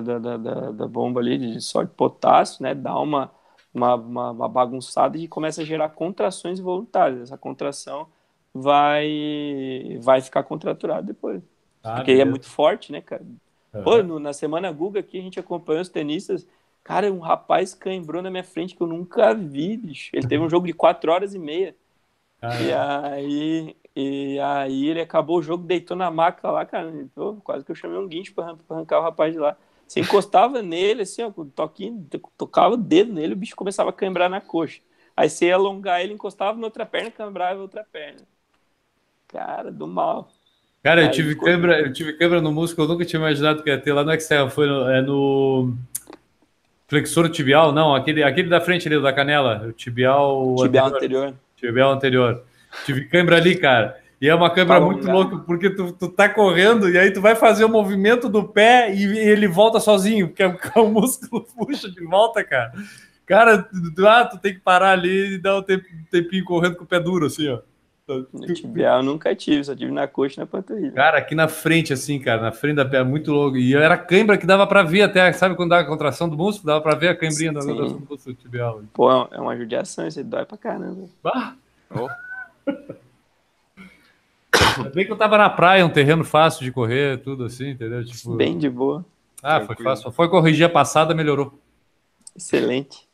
da, da, da, da bomba ali de sódio e potássio, né? Dá uma, uma, uma, uma, bagunçada e começa a gerar contrações voluntárias. Essa contração vai, vai ficar contraturada depois. Ah, porque é muito forte, né, cara? Uhum. Pô, no, na semana Guga aqui a gente acompanhou os tenistas. Cara, um rapaz cãibrou na minha frente que eu nunca vi, bicho. Ele teve um jogo de 4 horas e meia. Ah, e, aí, e aí ele acabou o jogo, deitou na maca lá, cara. quase que eu chamei um guincho pra, pra arrancar o rapaz de lá. Você encostava nele, assim, ó, com toquinho, tocava o dedo nele, o bicho começava a cambrar na coxa. Aí você ia alongar ele, encostava na outra perna, cambrava outra perna. Cara, do mal. Cara, Aí eu tive, ficou... eu tive câmera no músculo, eu nunca tinha imaginado que ia ter lá no é Excel. É, foi no, é no flexor tibial, não, aquele, aquele da frente ali, da canela, o tibial. Tibial anterior. anterior tive o anterior. Tive câimbra ali, cara. E é uma câmera Falou, muito cara. louca, porque tu, tu tá correndo e aí tu vai fazer o movimento do pé e ele volta sozinho, porque o músculo puxa de volta, cara. Cara, tu, ah, tu tem que parar ali e dar um tempinho correndo com o pé duro, assim, ó tibial nunca tive, só tive na coxa e na panturrilha. Cara, aqui na frente, assim, cara, na frente da perna, muito longo. E era cãibra que dava pra ver até, sabe quando dava a contração do músculo? Dava pra ver a cãibrinha da contração do músculo tibial. Pô, é, é uma judiação, isso dói pra caramba. Bah! Oh. bem que eu tava na praia, um terreno fácil de correr, tudo assim, entendeu? Tipo... Bem de boa. Ah, Tranquilo. foi fácil. Foi corrigir a passada, melhorou. Excelente.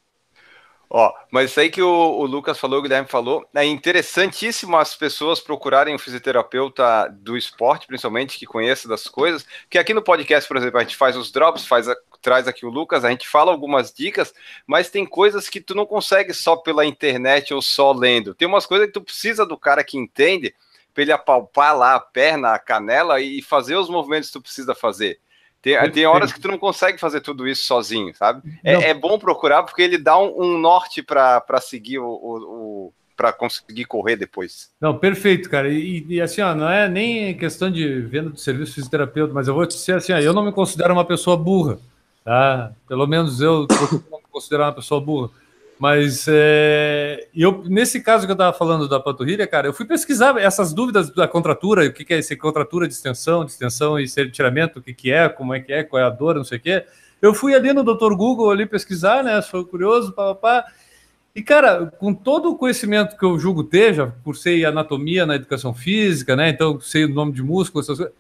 Ó, mas isso aí que o, o, Lucas falou, o Guilherme falou, é interessantíssimo as pessoas procurarem um fisioterapeuta do esporte, principalmente, que conheça das coisas, que aqui no podcast, por exemplo, a gente faz os drops, faz a, traz aqui o Lucas, a gente fala algumas dicas, mas tem coisas que tu não consegue só pela internet ou só lendo. Tem umas coisas que tu precisa do cara que entende, para ele apalpar lá a perna, a canela e fazer os movimentos que tu precisa fazer. Tem, tem, horas é. que tu não consegue fazer tudo isso sozinho, sabe? É, é bom procurar porque ele dá um, um norte para seguir o, o, o para conseguir correr depois. Não, perfeito, cara. E, e, assim, ó, não é nem questão de venda do serviço fisioterapeuta, mas eu vou te dizer assim, ó, eu não me considero uma pessoa burra, tá? Pelo menos eu não me considero uma pessoa burra. Mas é, eu, nesse caso que eu estava falando da panturrilha, cara, eu fui pesquisar essas dúvidas da contratura, o que, que é esse contratura de extensão, de extensão e ser tiramento, o que, que é, como é que é, qual é a dor, não sei o quê. Eu fui ali no Dr. Google ali pesquisar, né? Foi curioso, papapá. E, cara, com todo o conhecimento que eu julgo ter, já cursei anatomia na educação física, né? Então, sei o nome de músculo, essas coisas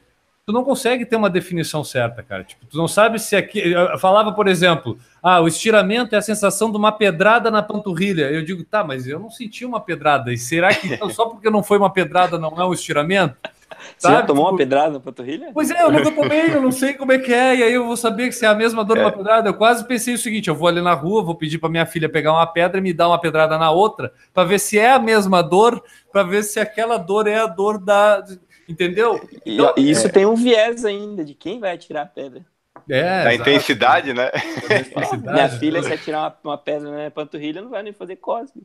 tu não consegue ter uma definição certa, cara. Tipo, tu não sabe se aqui. Eu falava, por exemplo, ah, o estiramento é a sensação de uma pedrada na panturrilha. Eu digo, tá, mas eu não senti uma pedrada. E será que então, só porque não foi uma pedrada não é um estiramento? Você sabe? já tomou tipo... uma pedrada na panturrilha? Pois é, eu nunca tomei, eu não sei como é que é, e aí eu vou saber que se é a mesma dor é. uma pedrada. Eu quase pensei o seguinte: eu vou ali na rua, vou pedir para minha filha pegar uma pedra e me dar uma pedrada na outra, para ver se é a mesma dor, para ver se aquela dor é a dor da. Entendeu? Então, e, isso é... tem um viés ainda de quem vai atirar a pedra. É, da exato. intensidade, né? Intensidade, minha filha, se atirar uma, uma pedra na panturrilha, não vai nem fazer cósmico.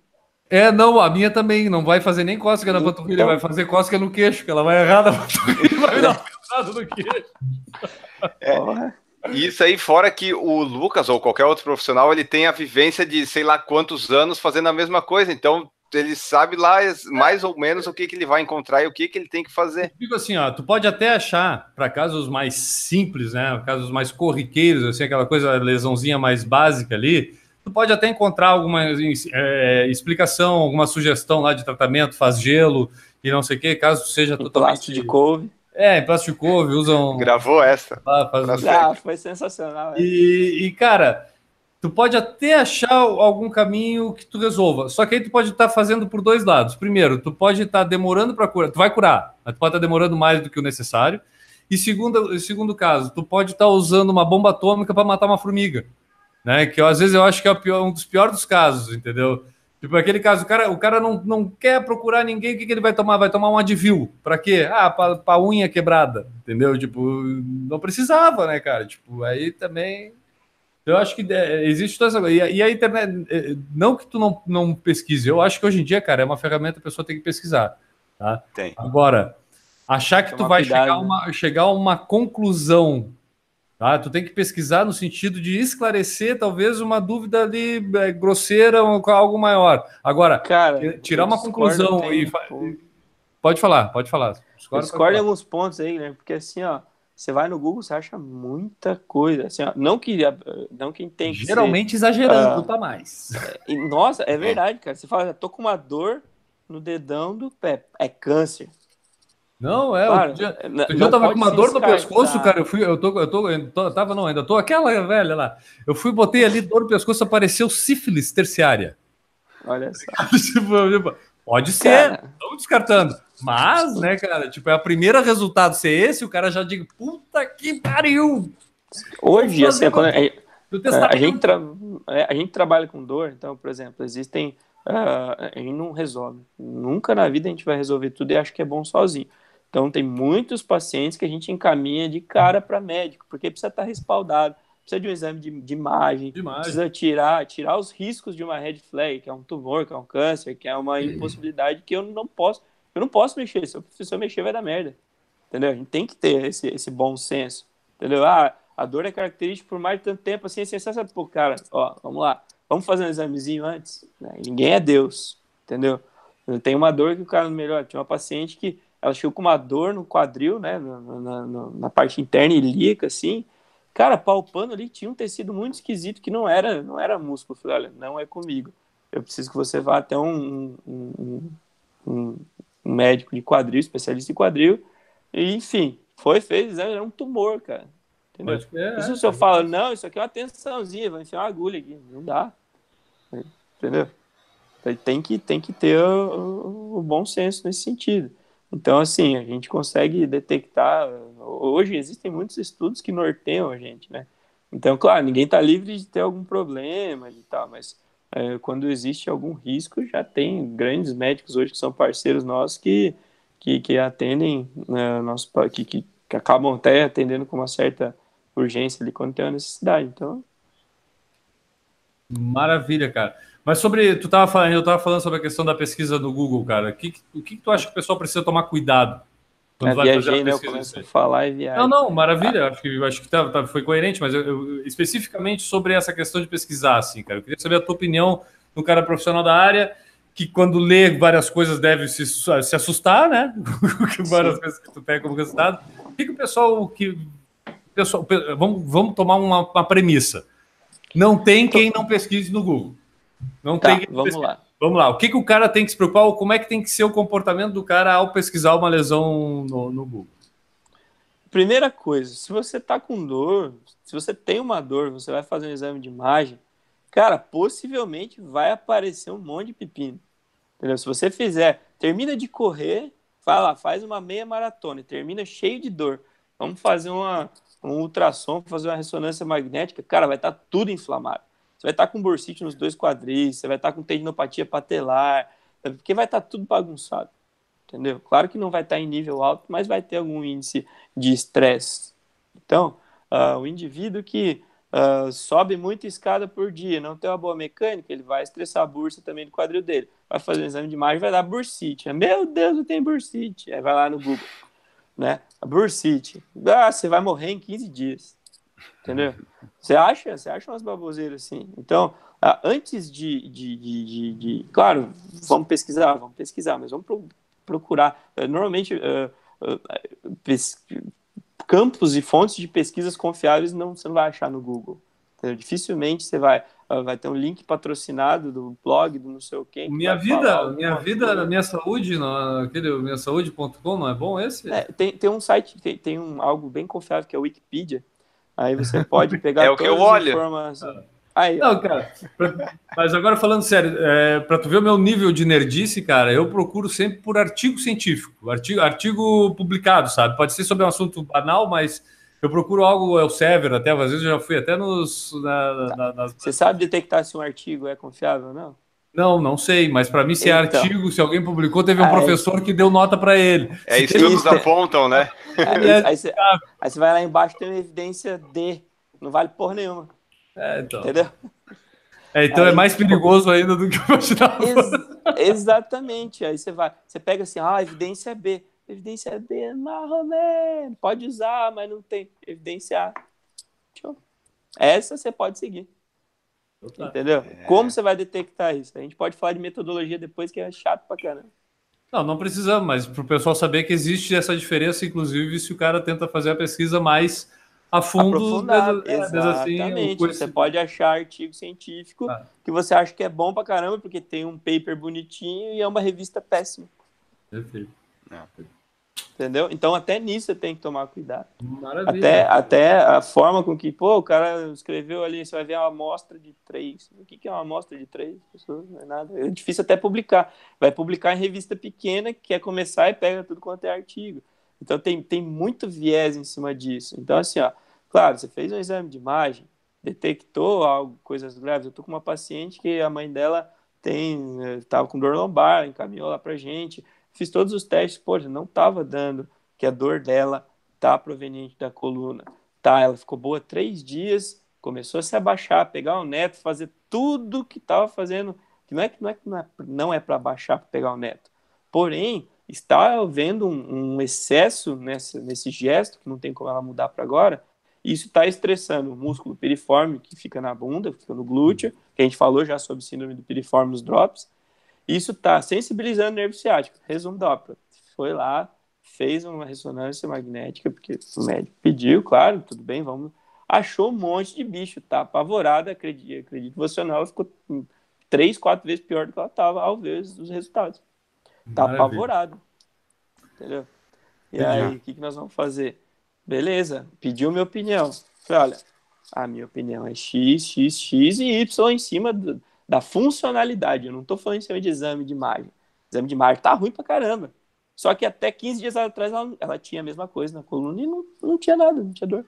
É, não, a minha também não vai fazer nem cócega na então, panturrilha, vai fazer cócega no queixo, que ela vai errar na panturrilha, então. vai dar no queixo. É, isso aí, fora que o Lucas ou qualquer outro profissional, ele tem a vivência de sei lá quantos anos fazendo a mesma coisa, então ele sabe lá mais ou menos o que, que ele vai encontrar e o que, que ele tem que fazer. Eu digo assim, ó, tu pode até achar, para casos mais simples, né, casos mais corriqueiros, assim, aquela coisa, lesãozinha mais básica ali, tu pode até encontrar alguma assim, é, explicação, alguma sugestão lá de tratamento, faz gelo e não sei o que, caso seja totalmente... Plástico de couve. É, em plástico de couve, usam... Gravou essa. faz... Ah, foi sensacional. É. E, e, cara Tu pode até achar algum caminho que tu resolva. Só que aí tu pode estar tá fazendo por dois lados. Primeiro, tu pode estar tá demorando para curar. Tu vai curar, mas tu pode estar tá demorando mais do que o necessário. E segundo, segundo caso, tu pode estar tá usando uma bomba atômica para matar uma formiga. Né? Que eu, às vezes eu acho que é pior, um dos piores dos casos, entendeu? Tipo, aquele caso, o cara, o cara não, não quer procurar ninguém, o que, que ele vai tomar? Vai tomar um Advil. Para quê? Ah, para unha quebrada, entendeu? Tipo, não precisava, né, cara? Tipo, aí também eu acho que é, existe toda essa coisa. E a internet, é, não que tu não, não pesquise, eu acho que hoje em dia, cara, é uma ferramenta que a pessoa tem que pesquisar. Tá? Tem. Agora, achar que é tu vai chegar, uma, né? chegar a uma conclusão, tá? Tu tem que pesquisar no sentido de esclarecer talvez uma dúvida ali grosseira, algo maior. Agora, cara, tirar uma conclusão e... Pode falar, pode falar. Discorda, discorda alguns pontos aí, né? Porque assim, ó você vai no Google, você acha muita coisa. Assim, não que eh, não que tem que Geralmente ser, exagerando uh, ah, para tá mais. É, nossa, é, é verdade, cara. Você fala, tô com uma dor no dedão do pé. É câncer. Não, é. Claro, é, dia, não, eu tava com uma dor no pescoço, tá. cara. Eu fui, eu tô, eu tô, eu tô, tava não, ainda tô aquela velha lá. Eu fui, botei ali dor no pescoço, apareceu sífilis terciária. Olha só. tipo, tipo, Pode ser, estamos descartando. Mas, né, cara, tipo, é o primeiro resultado ser esse, o cara já diga, puta que pariu! Hoje, assim, quando, é, é, a, gente tra... É, a gente trabalha com dor, então, por exemplo, existem. Uh, a gente não resolve. Nunca na vida a gente vai resolver tudo e acho que é bom sozinho. Então, tem muitos pacientes que a gente encaminha de cara para médico, porque precisa estar tá respaldado precisa de um exame de, de, imagem, de, imagem, precisa tirar, tirar os riscos de uma red flag, que é um tumor, que é um câncer, que é uma uhum. impossibilidade que eu não posso, eu não posso mexer, se o professor mexer vai dar merda, entendeu? A gente tem que ter esse, esse bom senso, entendeu? Ah, a dor é característica por mais de tanto tempo, assim, é sensacional. pô, cara, ó, vamos lá, vamos fazer um examezinho antes, né? ninguém é Deus, entendeu? Tem uma dor que o cara melhora. tinha uma paciente que ela chegou com uma dor no quadril, né, na, na, na parte interna ilíaca, assim, Cara, palpando ali, tinha um tecido muito esquisito que não era, não era músculo. Eu falei, olha, não é comigo. Eu preciso que você vá até um, um, um, um médico de quadril, especialista em quadril. E, enfim, foi, fez, era é, é um tumor, cara. Entendeu? Pode é, isso é, o senhor é. fala, não, isso aqui é uma tensãozinha, vai enfiar uma agulha aqui. Não dá. Entendeu? Tem que, tem que ter o, o, o bom senso nesse sentido. Então, assim, a gente consegue detectar Hoje existem muitos estudos que norteiam a gente, né? Então, claro, ninguém está livre de ter algum problema e tal, mas é, quando existe algum risco, já tem grandes médicos hoje que são parceiros nossos que, que, que atendem, né, nosso, que, que, que acabam até atendendo com uma certa urgência ali quando tem uma necessidade. Então. Maravilha, cara. Mas sobre, tu estava falando, eu estava falando sobre a questão da pesquisa do Google, cara. O que, o que tu acha que o pessoal precisa tomar cuidado? Quando então, é, vai viajei, fazer né? Eu a falar e Não, não, maravilha. Ah. Acho que, acho que tá, tá foi coerente, mas eu, eu, especificamente sobre essa questão de pesquisar, assim, cara. Eu queria saber a tua opinião do cara profissional da área que quando lê várias coisas deve se, se assustar, né? várias coisas que tu pega como resultado. O que, o pessoal que. Pessoal, vamos, vamos tomar uma, uma premissa. Não tem então quem não pesquise no Google. Não tá, tem quem não vamos pesquise. lá. Vamos lá, o que, que o cara tem que se preocupar ou como é que tem que ser o comportamento do cara ao pesquisar uma lesão no, no Google? Primeira coisa, se você está com dor, se você tem uma dor, você vai fazer um exame de imagem, cara, possivelmente vai aparecer um monte de pepino. Entendeu? Se você fizer, termina de correr, fala, faz uma meia maratona e termina cheio de dor. Vamos fazer uma, um ultrassom, fazer uma ressonância magnética, cara, vai estar tá tudo inflamado. Você vai estar tá com bursite nos dois quadris, você vai estar tá com tendinopatia patelar, porque vai estar tá tudo bagunçado, entendeu? Claro que não vai estar em nível alto, mas vai ter algum índice de estresse. Então, uh, o indivíduo que uh, sobe muita escada por dia, não tem uma boa mecânica, ele vai estressar a bursa também do quadril dele. Vai fazer um exame de imagem, vai dar bursite. Meu Deus, eu tenho bursite. Aí vai lá no Google, né? A bursite. Ah, você vai morrer em 15 dias. Entendeu? Uhum. Você acha? Você acha umas baboseiras assim. Então, antes de, de, de, de, Claro, vamos pesquisar, vamos pesquisar, mas vamos procurar. É, normalmente, é, é, campos e fontes de pesquisas confiáveis não, você não vai achar no Google. Dificilmente você vai ah, vai ter um link patrocinado do blog, do não sei o quê. Minha vida, minha vida, minha saúde, não, aquele minha saúde.com, não é bom esse? É, tem, tem um site, tem, tem um, algo bem confiável que é a Wikipedia, Aí você pode pegar é o que eu olho. Aí, não, cara, pra, mas agora falando sério, é, para tu ver o meu nível de nerdice, cara, eu procuro sempre por artigo científico, artigo, artigo publicado, sabe? Pode ser sobre um assunto banal, mas eu procuro algo Elsevier é até, às vezes eu já fui até nos. Na, na, tá. Você sabe detectar se um artigo é confiável ou não? Não, não sei, mas para mim se é então, é artigo, se alguém publicou, teve um aí, ah, é professor que deu nota para ele. É, isso estudos apontam, né? Aí, é, aí, você, aí, você, vai lá embaixo tem uma evidência D, não vale por nenhuma. É, então. Entendeu? É, então é mais perigoso ainda do que eu imaginava. Ex exatamente. Aí você vai, você pega assim, ah, evidência B. Evidência é B, né? Pode usar, mas não tem. Evidência A. Essa você pode seguir. Total. Entendeu? É. Como você vai detectar isso? A gente pode falar de metodologia depois, que é chato pra caramba. Não, não precisamos, mas para o pessoal saber que existe essa diferença, inclusive, se o cara tenta fazer a pesquisa mais a fundo. Des, assim, Exatamente. Assim, você pode achar artigo científico ah. que você acha que é bom pra caramba, porque tem um paper bonitinho e é uma revista péssima. Perfeito. Entendeu? Então, até nisso você tem que tomar cuidado. Maravilha. Até, até a forma com que, pô, o cara escreveu ali, você vai ver uma amostra de três. O que, que é uma amostra de três pessoas? Não é nada. É difícil até publicar. Vai publicar em revista pequena, que quer começar e pega tudo quanto é artigo. Então, tem, tem muito viés em cima disso. Então, assim, ó, claro, você fez um exame de imagem, detectou algo, coisas graves. Eu tô com uma paciente que a mãe dela tem, estava eh, com dor lombar, encaminhou lá pra gente Fiz todos os testes, poxa, não estava dando que a dor dela tá proveniente da coluna. Tá, ela ficou boa três dias, começou a se abaixar, pegar o neto, fazer tudo que estava fazendo, é que não é que não é, não é, não é para abaixar para pegar o neto. Porém, está havendo um, um excesso nessa, nesse gesto, que não tem como ela mudar para agora, isso está estressando o músculo piriforme, que fica na bunda, que fica no glúteo, que a gente falou já sobre síndrome do piriforme, os drops, isso está sensibilizando o nervo ciático. Resumo da ópera. Foi lá, fez uma ressonância magnética, porque o médico pediu, claro, tudo bem, vamos. Achou um monte de bicho, tá apavorada, acredito, acredito você ou não, ela ficou três, quatro vezes pior do que ela estava ao ver os resultados. Tá Maravilha. apavorada. Entendeu? E aí, o que, que nós vamos fazer? Beleza, pediu minha opinião. Falei, olha, a minha opinião é X, X, X e Y em cima do, da funcionalidade. Eu não estou falando em de exame de imagem. Exame de imagem tá ruim para caramba. Só que até 15 dias atrás ela, ela, tinha a mesma coisa na coluna e não, não tinha nada, não tinha dor.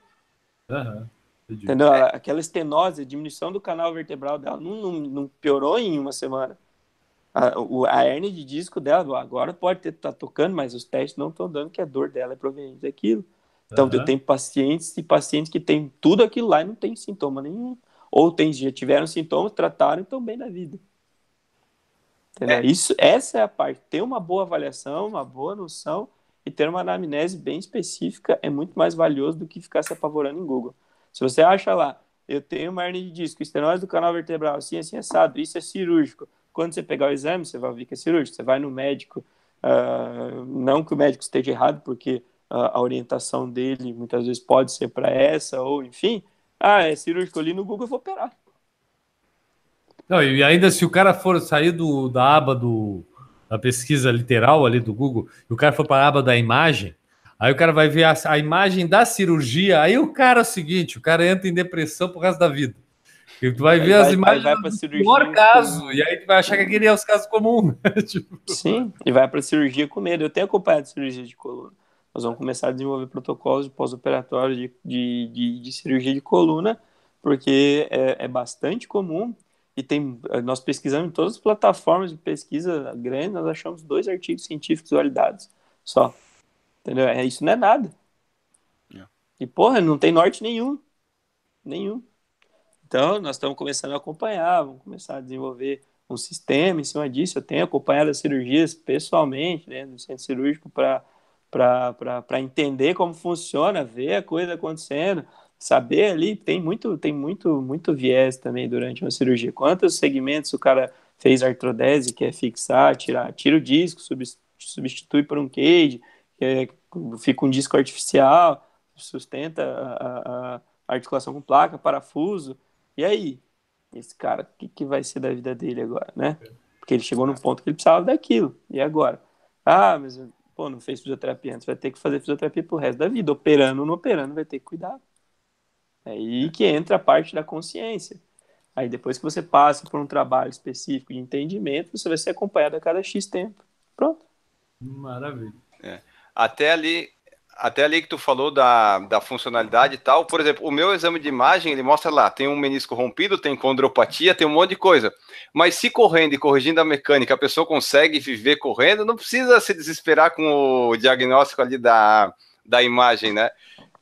Uhum, Entendeu? É. Aquela estenose, diminuição do canal vertebral dela, não, não, não piorou em uma semana. A, o, a hernia de disco dela, agora pode ter tá tocando, mas os testes não estão dando que a dor dela é proveniente daquilo. Então, uhum. eu tenho pacientes e pacientes que têm tudo aquilo lá e não tem sintoma nenhum. Ou tem, já tiveram sintomas, trataram e estão bem na vida. É. Isso, essa é a parte. Ter uma boa avaliação, uma boa noção e ter uma anamnese bem específica é muito mais valioso do que ficar se apavorando em Google. Se você acha lá, eu tenho uma hernia de disco, estenose do canal vertebral, assim, assim, assado, isso é cirúrgico. Quando você pegar o exame, você vai ver que é cirúrgico. Você vai no médico, uh, não que o médico esteja errado, porque uh, a orientação dele muitas vezes pode ser para essa, ou enfim, ah, é cirúrgico ali no Google, eu vou operar. Não, e ainda se o cara for sair do, da aba do, da pesquisa literal ali do Google, e o cara for para a aba da imagem, aí o cara vai ver a, a, imagem da cirurgia, aí o cara é o seguinte, o cara entra em depressão por causa da vida. E tu vai aí ver vai, as imagens vai, do pior caso, e aí tu vai achar que aquele é os casos comuns. Né? Tipo... Sim, e vai para cirurgia com medo. Eu tenho acompanhado cirurgia de coluna nós vamos começar a desenvolver protocolos de pós-operatório de, de, de, de, cirurgia de coluna, porque é, é, bastante comum e tem, nós pesquisamos em todas as plataformas de pesquisa grande, nós achamos dois artigos científicos validados só. Entendeu? É, isso não é nada. Yeah. É. E, porra, não tem norte nenhum. Nenhum. Então, nós estamos começando a acompanhar, vamos começar a desenvolver um sistema em cima disso. Eu tenho acompanhado as cirurgias pessoalmente, né, no centro cirúrgico, para para entender como funciona, ver a coisa acontecendo, saber ali, tem muito, tem muito, muito viés também durante uma cirurgia. Quantos segmentos o cara fez artrodese, que é fixar, tirar, tira o disco, substitui por um cage, é, fica um disco artificial, sustenta a, a, articulação com placa, parafuso. E aí? Esse cara, o que, que vai ser da vida dele agora, né? É. Porque ele chegou num ponto que ele precisava daquilo. E agora? Ah, mas pô, não fez fisioterapia antes, vai ter que fazer fisioterapia pro resto da vida. Operando ou não operando, vai ter que cuidar. É aí é. que entra a parte da consciência. Aí depois que você passa por um trabalho específico de entendimento, você vai ser acompanhado a cada X tempo. Pronto. Maravilha. É. Até ali, até ali que tu falou da, da funcionalidade e tal, por exemplo, o meu exame de imagem, ele mostra lá, tem um menisco rompido, tem condropatia, tem um monte de coisa. Mas se correndo e corrigindo a mecânica, a pessoa consegue viver correndo, não precisa se desesperar com o diagnóstico ali da, da imagem, né?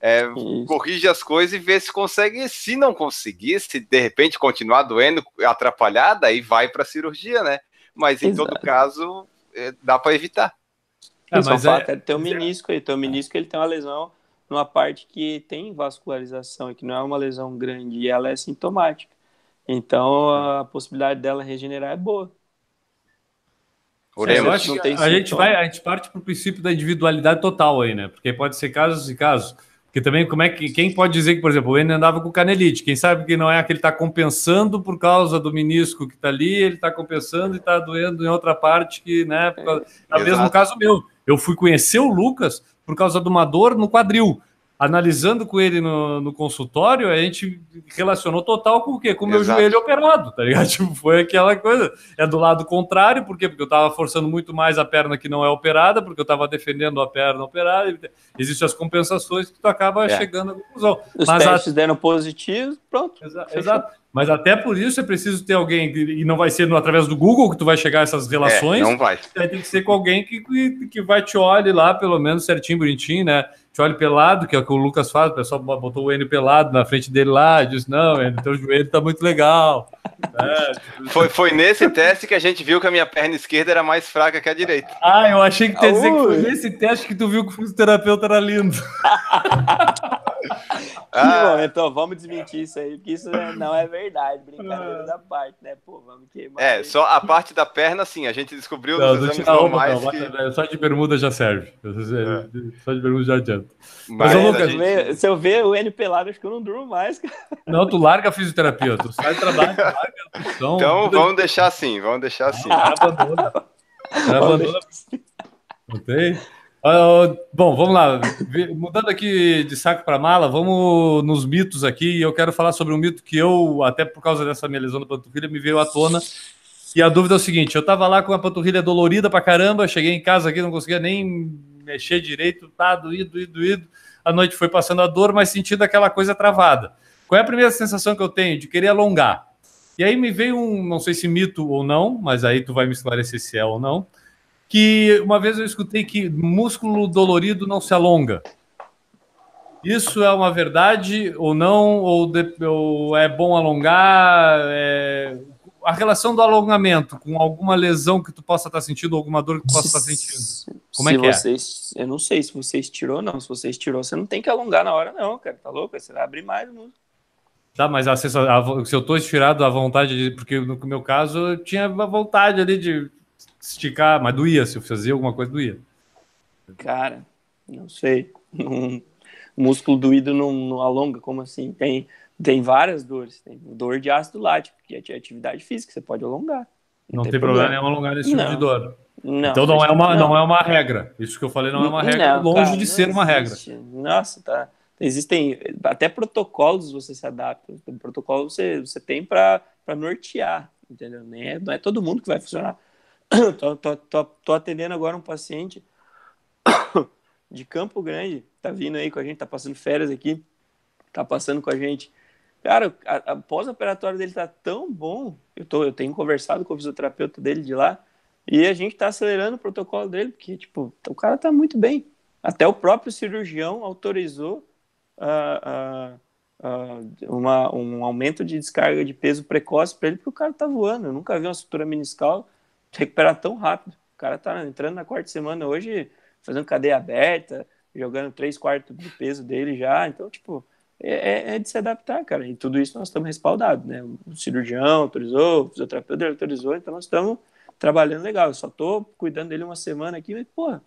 É, corrige as coisas e vê se consegue. Se não conseguir, se de repente continuar doendo, atrapalhada, aí vai para cirurgia, né? Mas em Exato. todo caso, é, dá para evitar. É, é- mas é... fato é ter o um menisco aí. um é. menisco ele tem uma lesão numa parte que tem vascularização e que não é uma lesão grande e ela é sintomática. Então a é. possibilidade dela regenerar é boa. É, eu acho que a gente vai, a gente parte para o princípio da individualidade total aí, né? Porque pode ser casos e casos. que também como é que quem pode dizer que, por exemplo, o Enem andava com canelite? Quem sabe que não é aquele que está compensando por causa do menisco que está ali, ele está compensando e está doendo em outra parte que, né? Causa... É, mesmo caso meu eu fui conhecer o Lucas por causa de uma dor no quadril analisando com ele no, no, consultório, a gente relacionou total com o quê? Com o meu joelho operado, tá ligado? Tipo, foi aquela coisa. É do lado contrário, por quê? Porque eu tava forçando muito mais a perna que não é operada, porque eu tava defendendo a perna operada. Existem as compensações que tu acaba é. chegando à conclusão. Os Mas testes a... deram positivo, pronto. Exa fechou. Exato. Mas até por isso é preciso ter alguém, e não vai ser no, através do Google que tu vai chegar a essas relações. É, não vai. Tem que ser com alguém que, que, que vai te olhe lá, pelo menos certinho, bonitinho, né? olho pelado, que é o que o Lucas faz, o pessoal botou o Enio pelado na frente dele lá, disse, não, Enio, teu joelho tá muito legal. É. Foi, foi nesse teste que a gente viu que a minha perna esquerda era mais fraca que a direita. Ah, eu achei que ia dizer que foi nesse teste que tu viu que o fisioterapeuta era lindo. Ah. Bom, então vamos desmentir isso aí, porque isso é, não é verdade, brincadeira ah. da parte, né? Pô, vamos queimar. É, aí. só a parte da perna, sim, a gente descobriu não, não tinha normais não, que... Né, só de bermuda já serve. É. Só de bermuda já adianta. Mas, Mas gente... se eu ver o N pelado, acho que eu não durmo mais. Não, tu larga a fisioterapia, tu sai do trabalho, larga a função. Então vamos deixar assim, vamos deixar assim. Ah, abandona. abandona. Assim. Não tem? Uh, bom, vamos lá. Mudando aqui de saco para mala, vamos nos mitos aqui. Eu quero falar sobre um mito que eu, até por causa dessa minha lesão da panturrilha, me veio à tona. E a dúvida é o seguinte: eu estava lá com a panturrilha dolorida para caramba, cheguei em casa aqui, não conseguia nem mexer direito, tá doído, doído, doído. A noite foi passando a dor, mas sentindo aquela coisa travada. Qual é a primeira sensação que eu tenho? De querer alongar. E aí me veio um, não sei se mito ou não, mas aí tu vai me esclarecer se é ou não que uma vez eu escutei que músculo dolorido não se alonga. Isso é uma verdade ou não? Ou, de, ou é bom alongar? É... A relação do alongamento com alguma lesão que tu possa estar sentindo, alguma dor que tu possa estar sentindo. Como se é que é? Eu não sei se você estirou ou não. Se você estirou, você não tem que alongar na hora, não, cara. Tá louco? Você vai abrir mais o músculo. Tá, mas a, se eu estou estirado à vontade, de, porque no meu caso eu tinha a vontade ali de esticar, mas doía. Se eu fazia alguma coisa, doía. Cara, não sei. Um músculo doído não, não alonga, como assim? Tem, tem várias dores. Tem dor de ácido lático, que é atividade física, você pode alongar. Não, não tem, tem problema, nenhum alongar nesse tipo de dor. Não, então não é, uma, não. não. é uma regra. Isso que eu falei não é uma regra, é longe cara, de ser uma regra. Nossa, tá. Existem até protocolos você se adapta. Protocolo você, você tem para nortear, entendeu? Nem é, não é todo mundo que vai funcionar. tô, tô, tô, tô, atendendo agora um paciente de Campo Grande, tá vindo aí com a gente, tá passando férias aqui, tá passando com a gente. Cara, a, a pós-operatório dele tá tão bom, eu, tô, eu tenho conversado com o fisioterapeuta dele de lá, e a gente tá acelerando o protocolo dele, porque, tipo, o cara tá muito bem. Até o próprio cirurgião autorizou uh, uh, uh, uma, um aumento de descarga de peso precoce para ele, porque o cara tá voando. Eu nunca vi uma sutura meniscal recuperar tão rápido. O cara tá entrando na quarta semana hoje, fazendo cadeia aberta, jogando três quartos do peso dele já. Então, tipo, é, é, é, de se adaptar, cara. E tudo isso nós estamos respaldados, né? O cirurgião autorizou, o fisioterapeuta autorizou, então nós estamos trabalhando legal. Eu só tô cuidando dele uma semana aqui, mas, porra.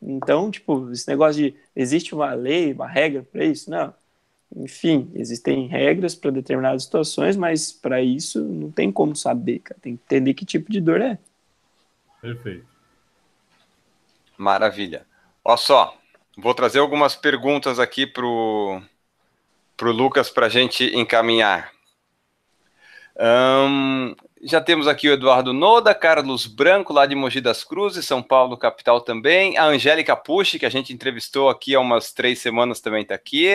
Então, tipo, esse negócio de existe uma lei, uma regra para isso? Não. Enfim, existem regras para determinadas situações, mas para isso não tem como saber, cara. Tem que entender que tipo de dor é. Perfeito. Maravilha. Olha só, vou trazer algumas perguntas aqui pro pro Lucas para a gente encaminhar. Um, já temos aqui o Eduardo Noda, Carlos Branco, lá de Mogi das Cruzes, São Paulo, capital também. A Angélica Pucci, que a gente entrevistou aqui há umas três semanas, também está aqui.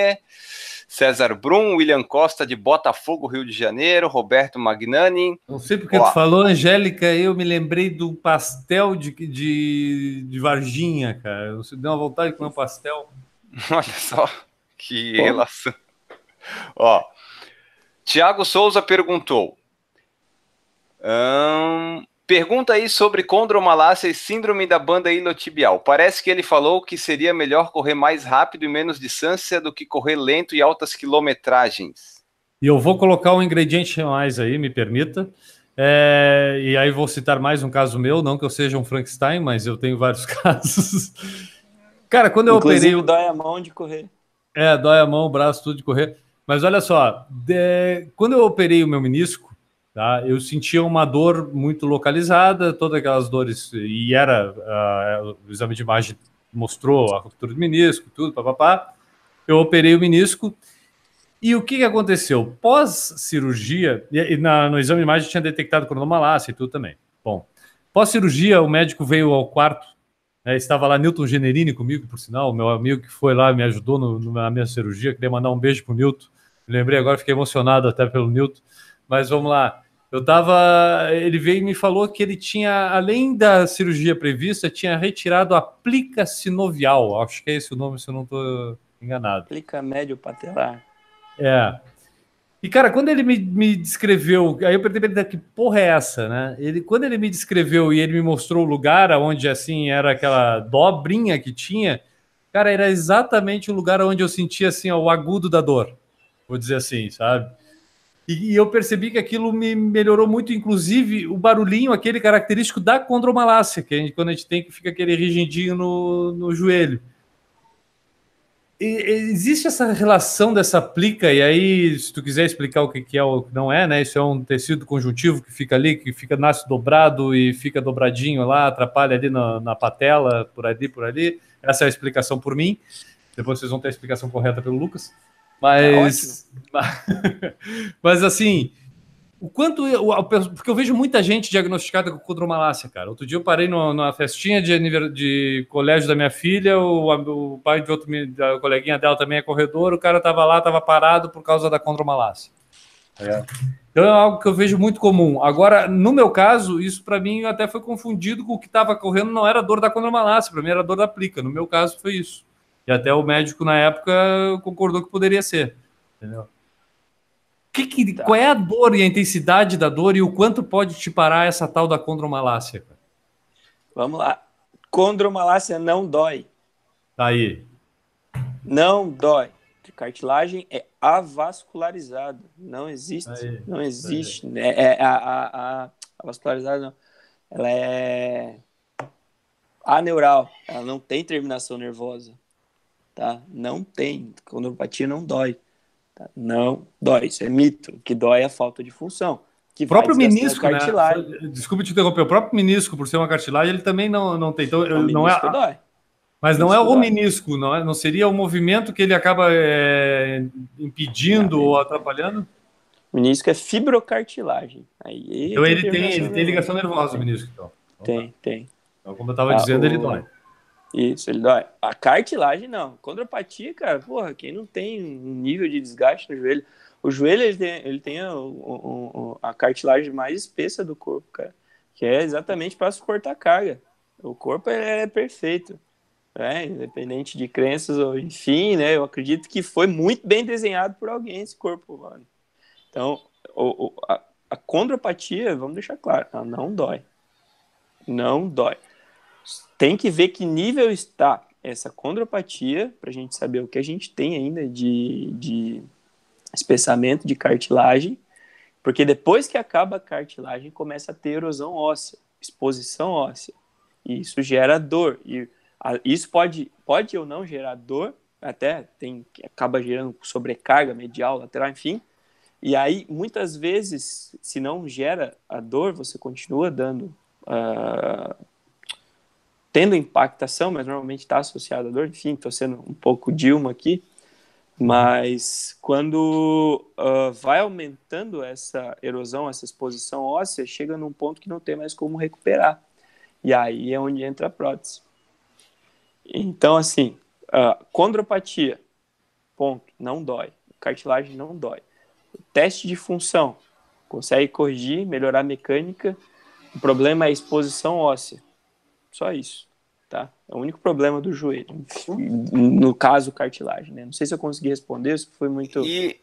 César Brum, William Costa, de Botafogo, Rio de Janeiro, Roberto Magnani. Não sei porque Olá. tu falou, Angélica, eu me lembrei do pastel de, de, de Varginha, cara. Você deu uma vontade de comer pastel. Olha só, que relação. Ó, Tiago Souza perguntou pergunta aí sobre condromalácia e síndrome da banda iliotibial. Parece que ele falou que seria melhor correr mais rápido e menos distância do que correr lento e altas quilometragens. E eu vou colocar um ingrediente mais aí, me permita. É, e aí vou citar mais um caso meu, não que eu seja um Frankenstein, mas eu tenho vários casos. Cara, quando eu Inclusive, operei. dói a mão de correr. É, dói a mão, o braço, tudo de correr. Mas olha só, de... quando eu operei o meu menisco, Tá? Eu sentia uma dor muito localizada, todas aquelas dores, e era uh, o exame de imagem mostrou a ruptura do menisco, tudo, papapá. Eu operei o menisco. E o que, que aconteceu? Pós-cirurgia, e, na, no exame de imagem tinha detectado cronomalácia e tudo também. Bom, pós-cirurgia, o médico veio ao quarto, né, estava lá Newton Generini comigo, por sinal, meu amigo que foi lá me ajudou no, na minha cirurgia. Queria mandar um beijo para o Newton. Lembrei agora, fiquei emocionado até pelo Newton. Mas vamos lá. Eu tava. Ele veio e me falou que ele tinha, além da cirurgia prevista, tinha retirado a plica sinovial. Acho que é esse o nome, se eu não estou enganado. Plica médio patelar. É. E, cara, quando ele me, me descreveu, aí eu perguntei pra ele, tá, que porra é essa, né? Ele, quando ele me descreveu e ele me mostrou o lugar onde, assim, era aquela dobrinha que tinha, cara, era exatamente o lugar onde eu sentia, assim, ó, o agudo da dor, vou dizer assim, sabe? E, e, eu percebi que aquilo me melhorou muito, inclusive o barulhinho, aquele característico da condromalácia, que a gente, quando a gente tem que fica aquele rigidinho no, no joelho. E, existe essa relação dessa plica, e aí, se tu quiser explicar o que, que é ou o que não é, né? Isso é um tecido conjuntivo que fica ali, que fica nasce dobrado e fica dobradinho lá, atrapalha ali na, na patela, por ali, por ali. Essa é a explicação por mim. Depois vocês vão ter a explicação correta pelo Lucas. É mas, é mas assim, o quanto eu, porque eu vejo muita gente diagnosticada com condromalácia, cara. Outro dia eu parei numa, numa festinha de, de colégio da minha filha, o, o pai de outro da coleguinha dela também é corredor, o cara tava lá, tava parado por causa da condromalácia. É. Então é algo que eu vejo muito comum. Agora, no meu caso, isso para mim até foi confundido com o que estava correndo, não era dor da condromalácia, para mim era dor da plica. No meu caso foi isso. E até o médico na época concordou que poderia ser. Entendeu? Que que, tá. Qual é a dor e a intensidade da dor e o quanto pode te parar essa tal da condromalácia? Vamos lá. Condromalácia não dói. Tá aí. Não dói. cartilagem é avascularizada. Não existe. Tá aí, não tá existe. é, é, a, a, a, a vascularizada não. Ela é aneural. Ela não tem terminação nervosa tá? Não tem, condropatia não dói. Tá? Não dói, isso é mito. O que dói é a falta de função. Que o próprio menisco, né? Desculpe te interromper, o próprio menisco, por ser uma cartilagem, ele também não, não tem. Então, o não é. Dói. Mas não é o menisco, não, é, não seria o movimento que ele acaba é, impedindo ou atrapalhando? O menisco é fibrocartilagem. Aí, então ele tem, ele tem ligação nervosa, o menisco. Então. Tem, tem. Então, como eu estava ah, dizendo, o... ele dói. Isso, ele dói. A cartilagem não. Condropatia, cara, porra, quem não tem um nível de desgaste no joelho. O joelho, ele tem, ele tem a, a cartilagem mais espessa do corpo, cara, que é exatamente para suportar a carga. O corpo é perfeito, né? independente de crenças ou enfim, né? Eu acredito que foi muito bem desenhado por alguém esse corpo humano. Então, o, o, a, a condropatia, vamos deixar claro, ela não dói. Não dói tem que ver que nível está essa condropatia, para a gente saber o que a gente tem ainda de, de espessamento de cartilagem, porque depois que acaba a cartilagem, começa a ter erosão óssea, exposição óssea, e isso gera dor, e a, isso pode, pode ou não gerar dor, até tem acaba gerando sobrecarga medial, lateral, enfim, e aí, muitas vezes, se não gera a dor, você continua dando uh, tendo impactação, mas normalmente está associado à dor. Enfim, estou sendo um pouco Dilma aqui. Mas quando uh, vai aumentando essa erosão, essa exposição óssea, chega num ponto que não tem mais como recuperar. E aí é onde entra a prótese. Então, assim, uh, condropatia, ponto, não dói. Cartilagem não dói. Teste de função, consegue corrigir, melhorar a mecânica. O problema é a exposição óssea. Só isso, tá? É o único problema do joelho. No caso, cartilagem, né? Não sei se eu consegui responder, se foi muito. E,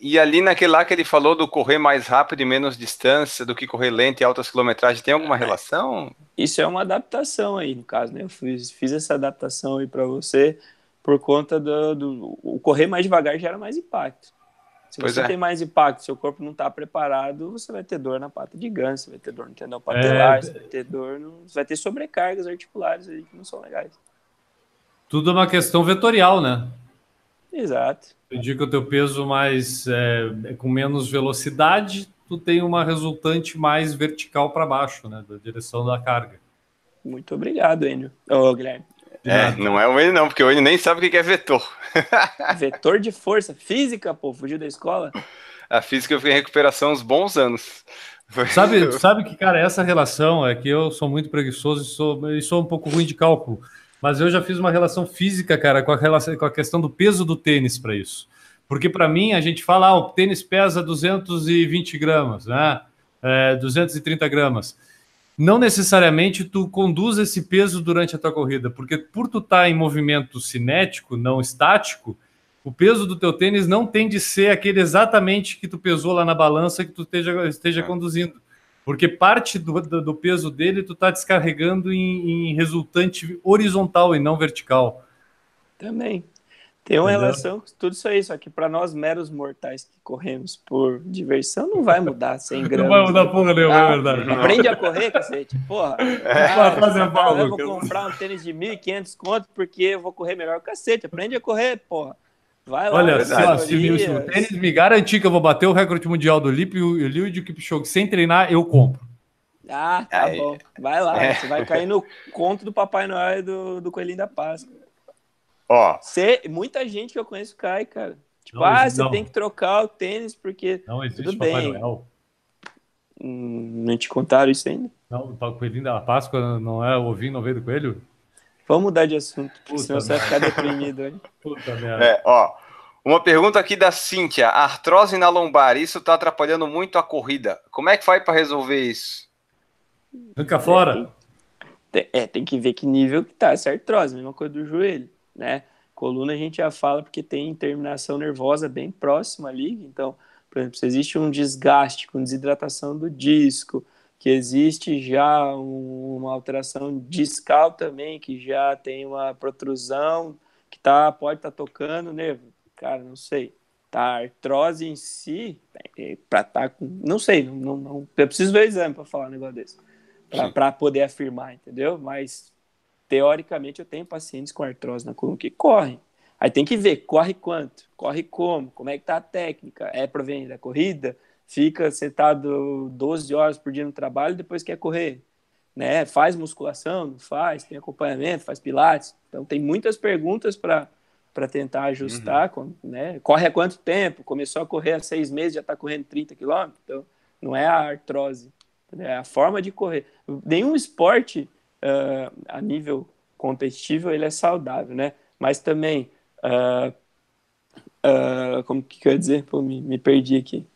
e ali naquele lá que ele falou do correr mais rápido e menos distância do que correr lento e altas quilometragens, tem alguma é. relação? Isso é uma adaptação aí, no caso, né? Eu fiz, fiz essa adaptação aí para você por conta do, do. O correr mais devagar gera mais impacto. Se pois você é. tem mais impacto, seu corpo não está preparado, você vai ter dor na pata de ganso, você vai ter dor no tendão é, patelar, é... você vai ter dor, no... você vai ter sobrecargas articulares aí que não são legais. Tudo é uma questão vetorial, né? Exato. Eu digo que o teu peso mais é, é com menos velocidade, tu tem uma resultante mais vertical para baixo, né, da direção da carga. Muito obrigado, Enio. Ô, oh, Guilherme. É, não é o N não, porque o N nem sabe o que é vetor. vetor de força, física, pô, fugiu da escola. A física eu fiquei em recuperação uns bons anos. Sabe, sabe que, cara, essa relação é que eu sou muito preguiçoso e sou, e sou um pouco ruim de cálculo. Mas eu já fiz uma relação física, cara, com a, relação, com a questão do peso do tênis para isso. Porque para mim, a gente fala, ah, o tênis pesa 220 gramas, né? É, 230 gramas não necessariamente tu conduz esse peso durante a tua corrida, porque por tu estar tá em movimento cinético, não estático, o peso do teu tênis não tem de ser aquele exatamente que tu pesou lá na balança que tu esteja, esteja é. conduzindo. Porque parte do, do, do, peso dele tu tá descarregando em, em resultante horizontal e não vertical. Também, tem uma Entendeu? relação com tudo isso aí, só que para nós meros mortais que corremos por diversão, não vai mudar 100 gramas. Não vai mudar porra nenhuma, é ah, é verdade. Não. Aprende a correr, cacete, porra. É, ah, fazer mal, eu vou comprar um tênis de 1.500 conto porque eu vou correr melhor, cacete, aprende a correr, porra. Vai lá, Olha, se o tênis me garantir que eu vou bater o recorde mundial do Lip e o Liu de Kipchoge sem treinar, eu compro. Ah, tá bom. Vai lá, é. você vai cair no conto do Papai Noel e do, do Coelhinho da Páscoa. Ó. Cê, muita gente que eu conheço cai, cara. Tipo, não, ah, você tem que trocar o tênis porque. Não existe tudo Papai bem. Noel. Hum, não te contaram isso ainda? Não, o coelhinho da Páscoa não é o ovinho, não veio do coelho? Vamos mudar de assunto, Puta senão merda. você vai ficar deprimido. Hein? Puta merda. É, ó. Uma pergunta aqui da Cíntia. Artrose na lombar, isso tá atrapalhando muito a corrida. Como é que faz para resolver isso? Nunca fora. É, tem, é, tem que ver que nível que tá essa artrose, mesma coisa do joelho né? Coluna a gente já fala porque tem terminação nervosa bem próxima ali, então, por exemplo, se existe um desgaste com desidratação do disco, que existe já um, uma alteração discal também, que já tem uma protrusão, que tá, pode estar tá tocando o nervo, cara, não sei. Tá, a artrose em si, é, para tá com, não sei, não, não, eu preciso ver o exame para falar um negócio desse, para poder afirmar, entendeu? Mas teoricamente, eu tenho pacientes com artrose na coluna que correm. Aí tem que ver, corre quanto, corre como, como é que tá a técnica, é proveniente da corrida, fica sentado 12 horas por dia no trabalho, depois quer correr, né? Faz musculação, não faz, tem acompanhamento, faz pilates. Então tem muitas perguntas para para tentar ajustar, uhum. né? Corre há quanto tempo? Começou a correr há seis meses, já está correndo 30 quilômetros. Então, não é a artrose, né? é a forma de correr. Nenhum esporte uh, a nível competitivo, ele é saudável, né? Mas também, uh, uh, como que quer dizer? Pô, me, me perdi aqui.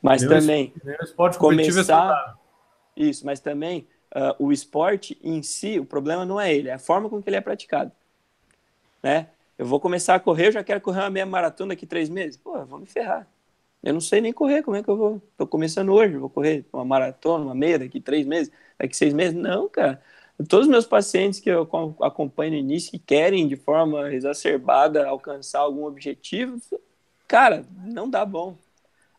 Mas meu também, esporte é começar... É isso, mas também o esporte em si, o problema não é ele, é a forma com que ele é praticado, né? Eu vou começar a correr, eu já quero correr uma meia maratona daqui três meses. Pô, vou me ferrar. Eu não sei nem correr, como é que eu vou? Tô começando hoje, vou correr uma maratona, uma meia daqui três meses, daqui seis meses. Não, cara. Todos os meus pacientes que eu acompanho no início, que querem de forma exacerbada alcançar algum objetivo, cara, não dá bom.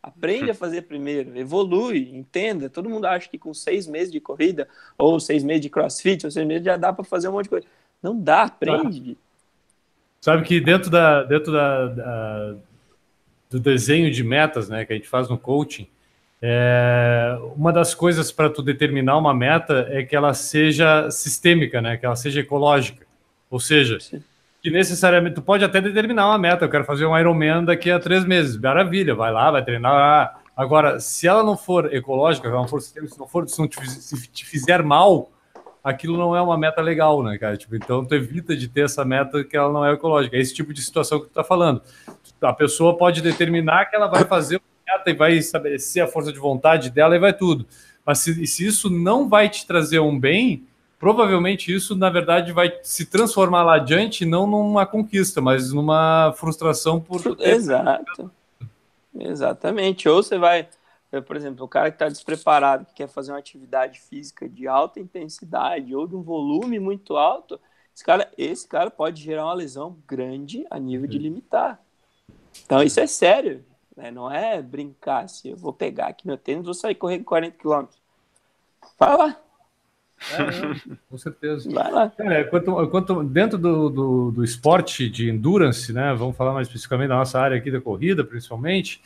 Aprende a uhum. fazer primeiro, evolui, entenda. Todo mundo acha que com seis meses de corrida, ou seis meses de crossfit, ou seis meses já dá para fazer um monte de coisa. Não dá, aprende. Sabe que dentro, da, dentro da, da, do desenho de metas né, que a gente faz no coaching, é, uma das coisas para tu determinar uma meta é que ela seja sistêmica, né? Que ela seja ecológica. Ou seja, Sim. que necessariamente tu pode até determinar uma meta. Eu quero fazer um Ironman daqui a três meses. Maravilha, vai lá, vai treinar. Agora, se ela não for ecológica, se ela não for sistêmica, se não for, se não te, se te fizer mal, aquilo não é uma meta legal, né, cara? Tipo, então tu evita de ter essa meta que ela não é ecológica. É esse tipo de situação que tu tá falando. A pessoa pode determinar que ela vai fazer e vai estabelecer a força de vontade dela e vai tudo. Mas se, se isso não vai te trazer um bem, provavelmente isso, na verdade, vai se transformar lá adiante, não numa conquista, mas numa frustração por. Exato. Exatamente. Ou você vai, é, por exemplo, o cara que está despreparado, que quer fazer uma atividade física de alta intensidade ou de um volume muito alto, esse cara, esse cara pode gerar uma lesão grande a nível de uhum. limitar. Então, isso é sério. Né? Não é brincar se assim, eu vou pegar aqui meu tênis vou sair correndo 40 km. Fala! É, com certeza. Vai lá. É, quanto, quanto, dentro do, do, do, esporte de endurance, né? Vamos falar mais especificamente da nossa área aqui da corrida, principalmente.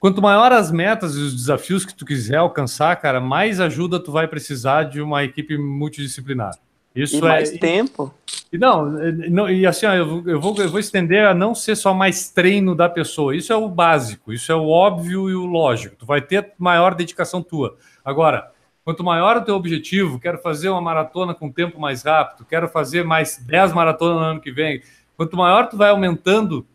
Quanto maior as metas e os desafios que tu quiser alcançar, cara, mais ajuda tu vai precisar de uma equipe multidisciplinar. Isso e é mais tempo. E não, não e assim, ó, eu, eu, vou, eu vou estender a não ser só mais treino da pessoa. Isso é o básico, isso é o óbvio e o lógico. Tu vai ter maior dedicação tua. Agora, quanto maior o teu objetivo, quero fazer uma maratona com tempo mais rápido, quero fazer mais 10 maratonas no ano que vem. Quanto maior tu vai aumentando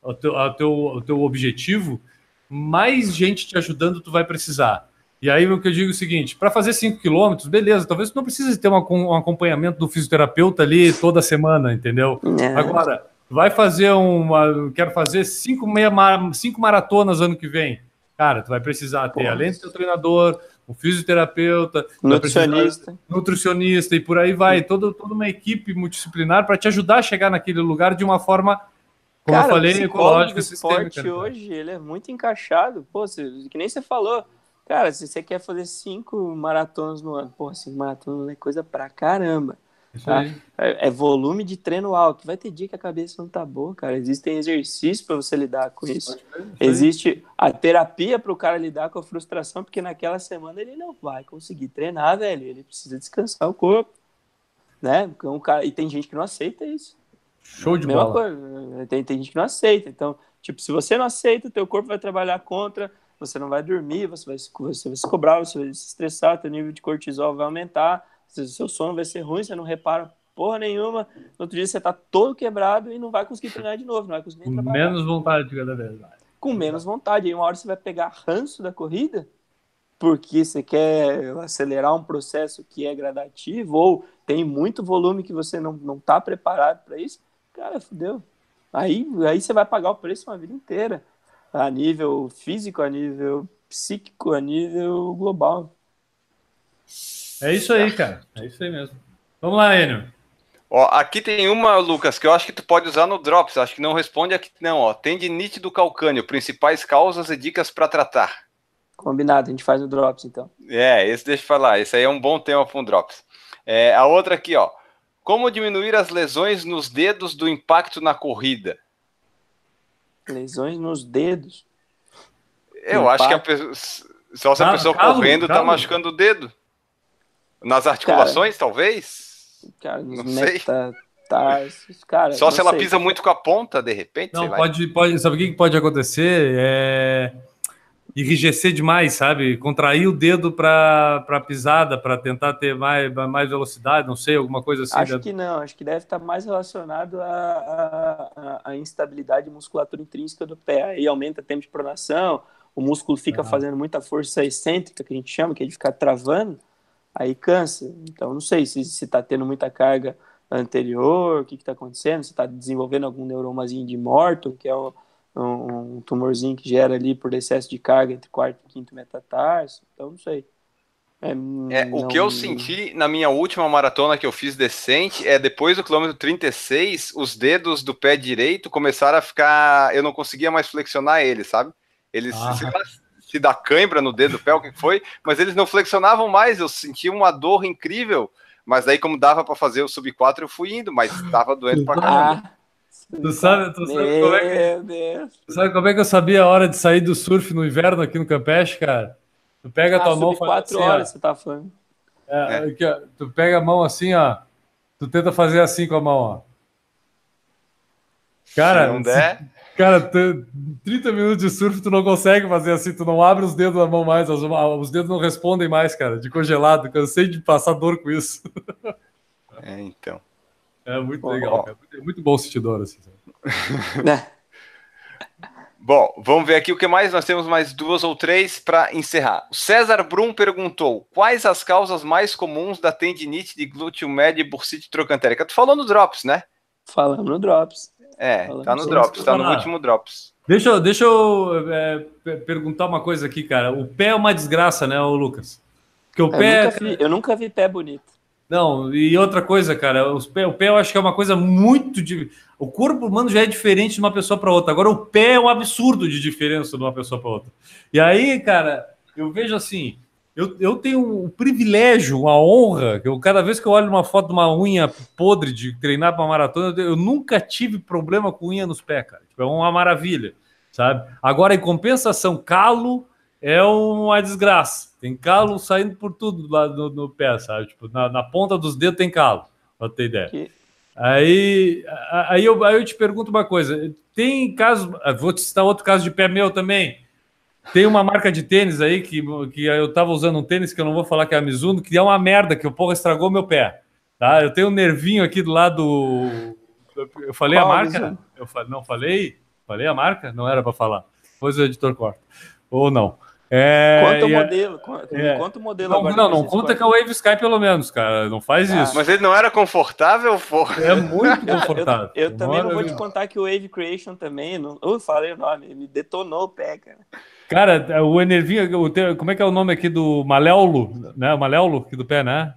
o teu, o teu, o teu objetivo, mais gente te ajudando tu vai precisar. E aí o que eu digo é o seguinte: para fazer 5 quilômetros, beleza, talvez tu não precise ter um, acompanhamento do fisioterapeuta ali toda semana, entendeu? Não. É. Agora, vai fazer uma. Quero fazer 5 mar, cinco maratonas ano que vem. Cara, tu vai precisar ter, além do teu treinador, um fisioterapeuta, nutricionista, nutricionista e por aí vai, hum. toda uma equipe multidisciplinar para te ajudar a chegar naquele lugar de uma forma, como Cara, eu falei, ecológica, sistêmica. O né? esporte hoje ele é muito encaixado, pô, que nem você falou, Cara, se você quer fazer cinco maratonas no ano, porra, cinco maratonas é coisa pra caramba. Tá? É, é, volume de treino alto. Vai ter dia que a cabeça não tá boa, cara. Existem exercícios para você lidar com isso. Existe a terapia para o cara lidar com a frustração, porque naquela semana ele não vai conseguir treinar, velho. Ele precisa descansar o corpo, né? Um então, cara... E tem gente que não aceita isso. Show de Mesma bola. Coisa. Né? Tem, tem gente que não aceita. Então, tipo, se você não aceita, o teu corpo vai trabalhar contra você não vai dormir, você vai, se, você vai se cobrar, você vai se estressar, teu nível de cortisol vai aumentar, o seu sono vai ser ruim, você não repara porra nenhuma, no outro dia você tá todo quebrado e não vai conseguir treinar de novo, não vai conseguir Com menos vontade de cada vez Com menos vontade, aí uma hora você vai pegar ranço da corrida, porque você quer acelerar um processo que é gradativo ou tem muito volume que você não, não tá preparado para isso, cara, fudeu. Aí, aí você vai pagar o preço uma vida inteira a nível físico, a nível psíquico, a nível global. É isso aí, cara. É isso aí mesmo. Vamos lá, Enio. Ó, aqui tem uma, Lucas, que eu acho que tu pode usar no Drops. Acho que não responde aqui, não. Ó. Tendinite do calcânio, principais causas e dicas para tratar. Combinado, a gente faz no Drops, então. É, esse deixa eu falar. Esse aí é um bom tema para um Drops. É, a outra aqui, ó. Como diminuir as lesões nos dedos do impacto na corrida? Lesões nos dedos. Eu acho que a pessoa, só se a pessoa calma, correndo tá calma. tá machucando o dedo. Nas articulações, cara, talvez? Cara, não sei. Tarsos, cara, só se ela pisa muito com a ponta, de repente. Não, pode, pode. Sabe o que pode acontecer? É enrijecer demais, sabe? Contrair o dedo para pisada, para tentar ter mais, mais velocidade, não sei, alguma coisa assim. Acho né? que não, acho que deve estar tá mais relacionado à, à, à instabilidade musculatura intrínseca do pé, aí aumenta o tempo de pronação, o músculo fica ah. fazendo muita força excêntrica, que a gente chama, que ele é fica travando, aí cansa. Então, não sei se está se tá tendo muita carga anterior, o que está acontecendo, se está desenvolvendo algum neuromazinho de morto, que é o um, um tumorzinho que gera ali por excesso de carga entre quarto e quinto metatarso. Então, não sei. É, é, não... O que eu senti na minha última maratona que eu fiz decente é depois do quilômetro 36, os dedos do pé direito começaram a ficar. Eu não conseguia mais flexionar eles, sabe? Eles ah. se, se dá cãibra no dedo do pé, o que foi, mas eles não flexionavam mais. Eu senti uma dor incrível, mas aí como dava para fazer o sub 4, eu fui indo, mas estava doendo para ah. caramba. Ah. Tu sabe, tu sabe como é que, Tu sabe como é que eu sabia a hora de sair do surf no inverno aqui no Campeche, cara? Tu pega a tua ah, mão... quatro assim, horas ó, você tá falando. É, é. tu pega a mão assim, ó. Tu tenta fazer assim com a mão, ó. Cara, se não der... Se, cara, tu, 30 minutos de surf tu não consegue fazer assim, tu não abre os dedos da mão mais, os, os dedos não respondem mais, cara, de congelado. Cansei de passar dor com isso. É, então. É muito legal, bom. É muito bom assistir Dora, assim. Né? Bom, vamos ver aqui o que mais. Nós temos mais duas ou três para encerrar. O César Brum perguntou: quais as causas mais comuns da tendinite de glúteo médio e bursite trocantérica? Tu falou no Drops, né? Falamos no Drops. É, Falamos tá no Drops, tá no último Drops. Deixa, deixa eu é, perguntar uma coisa aqui, cara. O pé é uma desgraça, né, Lucas? Que o eu pé. Nunca é vi, eu nunca vi pé bonito. Não, e outra coisa, cara, pé, o pé eu acho que é uma coisa muito. De... O corpo humano já é diferente de uma pessoa para outra. Agora, o pé é um absurdo de diferença de uma pessoa para outra. E aí, cara, eu vejo assim. Eu, eu tenho um privilégio, uma honra. Eu, cada vez que eu olho uma foto de uma unha podre de treinar para maratona, eu, eu nunca tive problema com unha nos pés, cara. Tipo, é uma maravilha, sabe? Agora, em compensação, calo é uma desgraça. Tem calo saindo por tudo lá no, no pé, sabe? Tipo, na, na, ponta dos dedos tem calo, pra ter ideia. Que... Aí, aí, eu, aí eu te pergunto uma coisa: tem casos. Ah, vou te citar outro caso de pé meu também. Tem uma marca de tênis aí que, que eu tava usando um tênis que eu não vou falar que é a Mizuno, que é uma merda, que o porra estragou meu pé. Tá? Eu tenho um nervinho aqui do lado. Eu falei Qual a marca? Eu não falei? Falei a marca? Não era para falar. Pois o editor corta. Ou não. É, conta o é- modelo, é, conta o modelo não, agora. Não, não, conta com a Wave Sky pelo menos, cara. Não faz ah, isso. Mas ele não era confortável, porra. É muito confortável. eu, eu, eu também não vou te contar que o Wave Creation também, não, eu falei o nome, me detonou o pé, cara. Cara, é o Enervinho, o, como é que é o nome aqui do Maléolo, né? O Maléolo aqui do pé, né?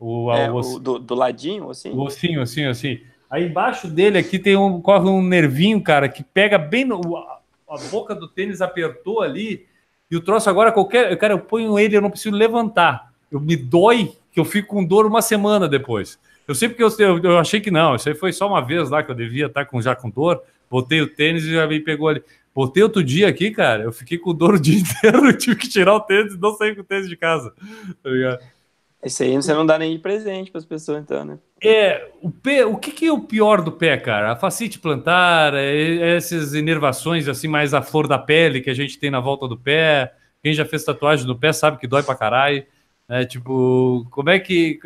O, é, o, o do, do, ladinho, assim? O ossinho, assim, assim. Aí embaixo dele aqui tem um, corre um nervinho, cara, que pega bem no. A, a boca do tênis apertou ali e o troço agora, qualquer. Cara, eu ponho ele, eu não preciso levantar. Eu me dói que eu fico com dor uma semana depois. Eu sei porque eu, eu, eu, achei que não, isso aí foi só uma vez lá que eu devia estar com, já com dor. Botei o tênis e já me pegou ali. Botei outro dia aqui, cara, eu fiquei com dor o dia inteiro, eu tive que tirar o tênis e não saí com o tênis de casa. Tá ligado? Isso aí você não dá nem de presente para as pessoas, então, né? É, o pé, o que, que, é o pior do pé, cara? A facite plantar, é, é essas inervações assim mais a flor da pele que a gente tem na volta do pé. Quem já fez tatuagem no pé sabe que dói pra caralho. É, tipo, como é que.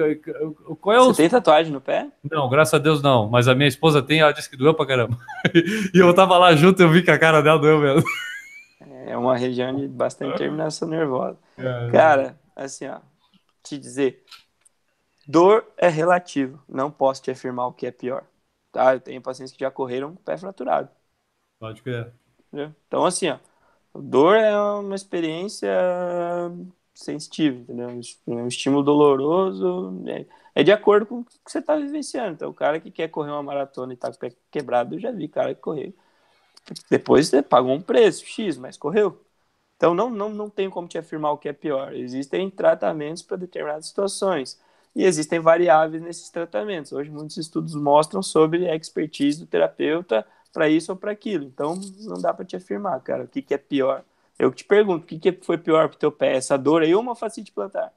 Qual é o... Você tem tatuagem no pé? Não, graças a Deus não. Mas a minha esposa tem, ela disse que doeu pra caramba. e eu tava lá junto, eu vi que a cara dela doeu mesmo. É uma região de bastante terminação nervosa. É, cara, assim, ó, te dizer, dor é relativo. Não posso te afirmar o que é pior. Tá? Eu tenho pacientes que já correram com o pé fraturado. Pode crer. Entendeu? Então, assim, ó, dor é uma experiência sensitiva, entendeu? É um estímulo doloroso. É, é de acordo com o que você está vivenciando. Então, o cara que quer correr uma maratona e tá com o pé quebrado, eu já vi cara que correu. Depois você pagou um preço, X, mas correu. Então, não, não, não tem como te afirmar o que é pior. Existem tratamentos para determinadas situações e existem variáveis nesses tratamentos. Hoje, muitos estudos mostram sobre a expertise do terapeuta para isso ou para aquilo. Então, não dá para te afirmar, cara, o que, que é pior. Eu te pergunto, o que, que foi pior para o teu pé? Essa dor aí ou uma facite plantar?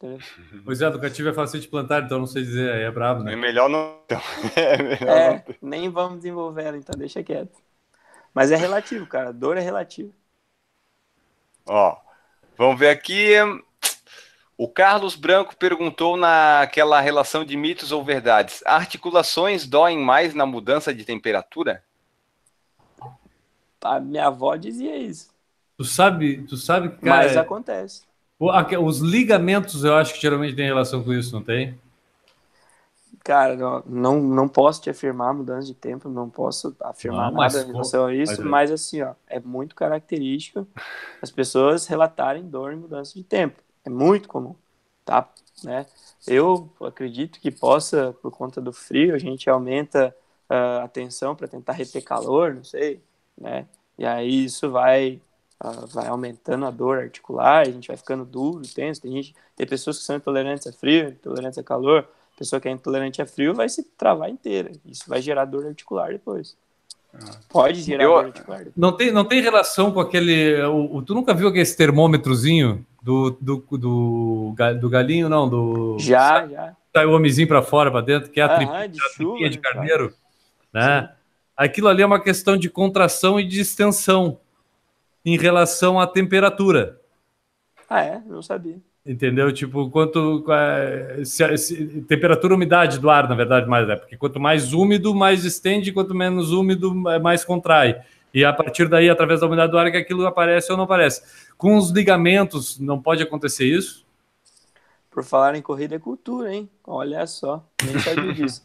Pois é, nunca tive a facite plantar, então não sei dizer, aí é brabo, né? É melhor não. é, melhor é não. nem vamos desenvolver ela, então deixa quieto. Mas é relativo, cara, dor é relativo. Ó, vamos ver aqui. O Carlos Branco perguntou naquela relação de mitos ou verdades: articulações doem mais na mudança de temperatura? A minha avó dizia isso. Tu sabe, tu sabe, cara. Mas acontece. Os ligamentos, eu acho que geralmente tem relação com isso, não tem? Cara, não, não, não posso te afirmar mudança de tempo, não posso afirmar não, nada em relação a isso, mas, mas assim, ó, é muito característico as pessoas relatarem dor em mudança de tempo. É muito comum, tá? Né? Eu acredito que possa, por conta do frio, a gente aumenta uh, a tensão para tentar reter calor, não sei, né? E aí isso vai uh, vai aumentando a dor articular, a gente vai ficando duro, tenso. Tem gente, tem pessoas que são intolerantes a frio, intolerantes a calor, pessoa que é intolerante a frio vai se travar inteira. Isso vai gerar dor articular depois. Ah. Pode gerar eu, dor articular. Depois. Não tem, não tem relação com aquele. O, o, tu nunca viu aquele termômetrozinho do, do, do, do galinho, não? Do, já, sai, já. Sai o homenzinho para fora, para dentro, que é a, Aham, tripinha, de, a tripinha de né, carneiro. Né? Aquilo ali é uma questão de contração e de extensão em relação à temperatura. Ah, é? Não sabia. Entendeu? Tipo, quanto. É, se, se, temperatura umidade do ar, na verdade, mais é. Porque quanto mais úmido, mais estende, quanto menos úmido, é, mais contrai. E a partir daí, através da umidade do ar, é que aquilo aparece ou não aparece. Com os ligamentos, não pode acontecer isso? Por falar em corrida é cultura, hein? Olha só, nem sabia disso.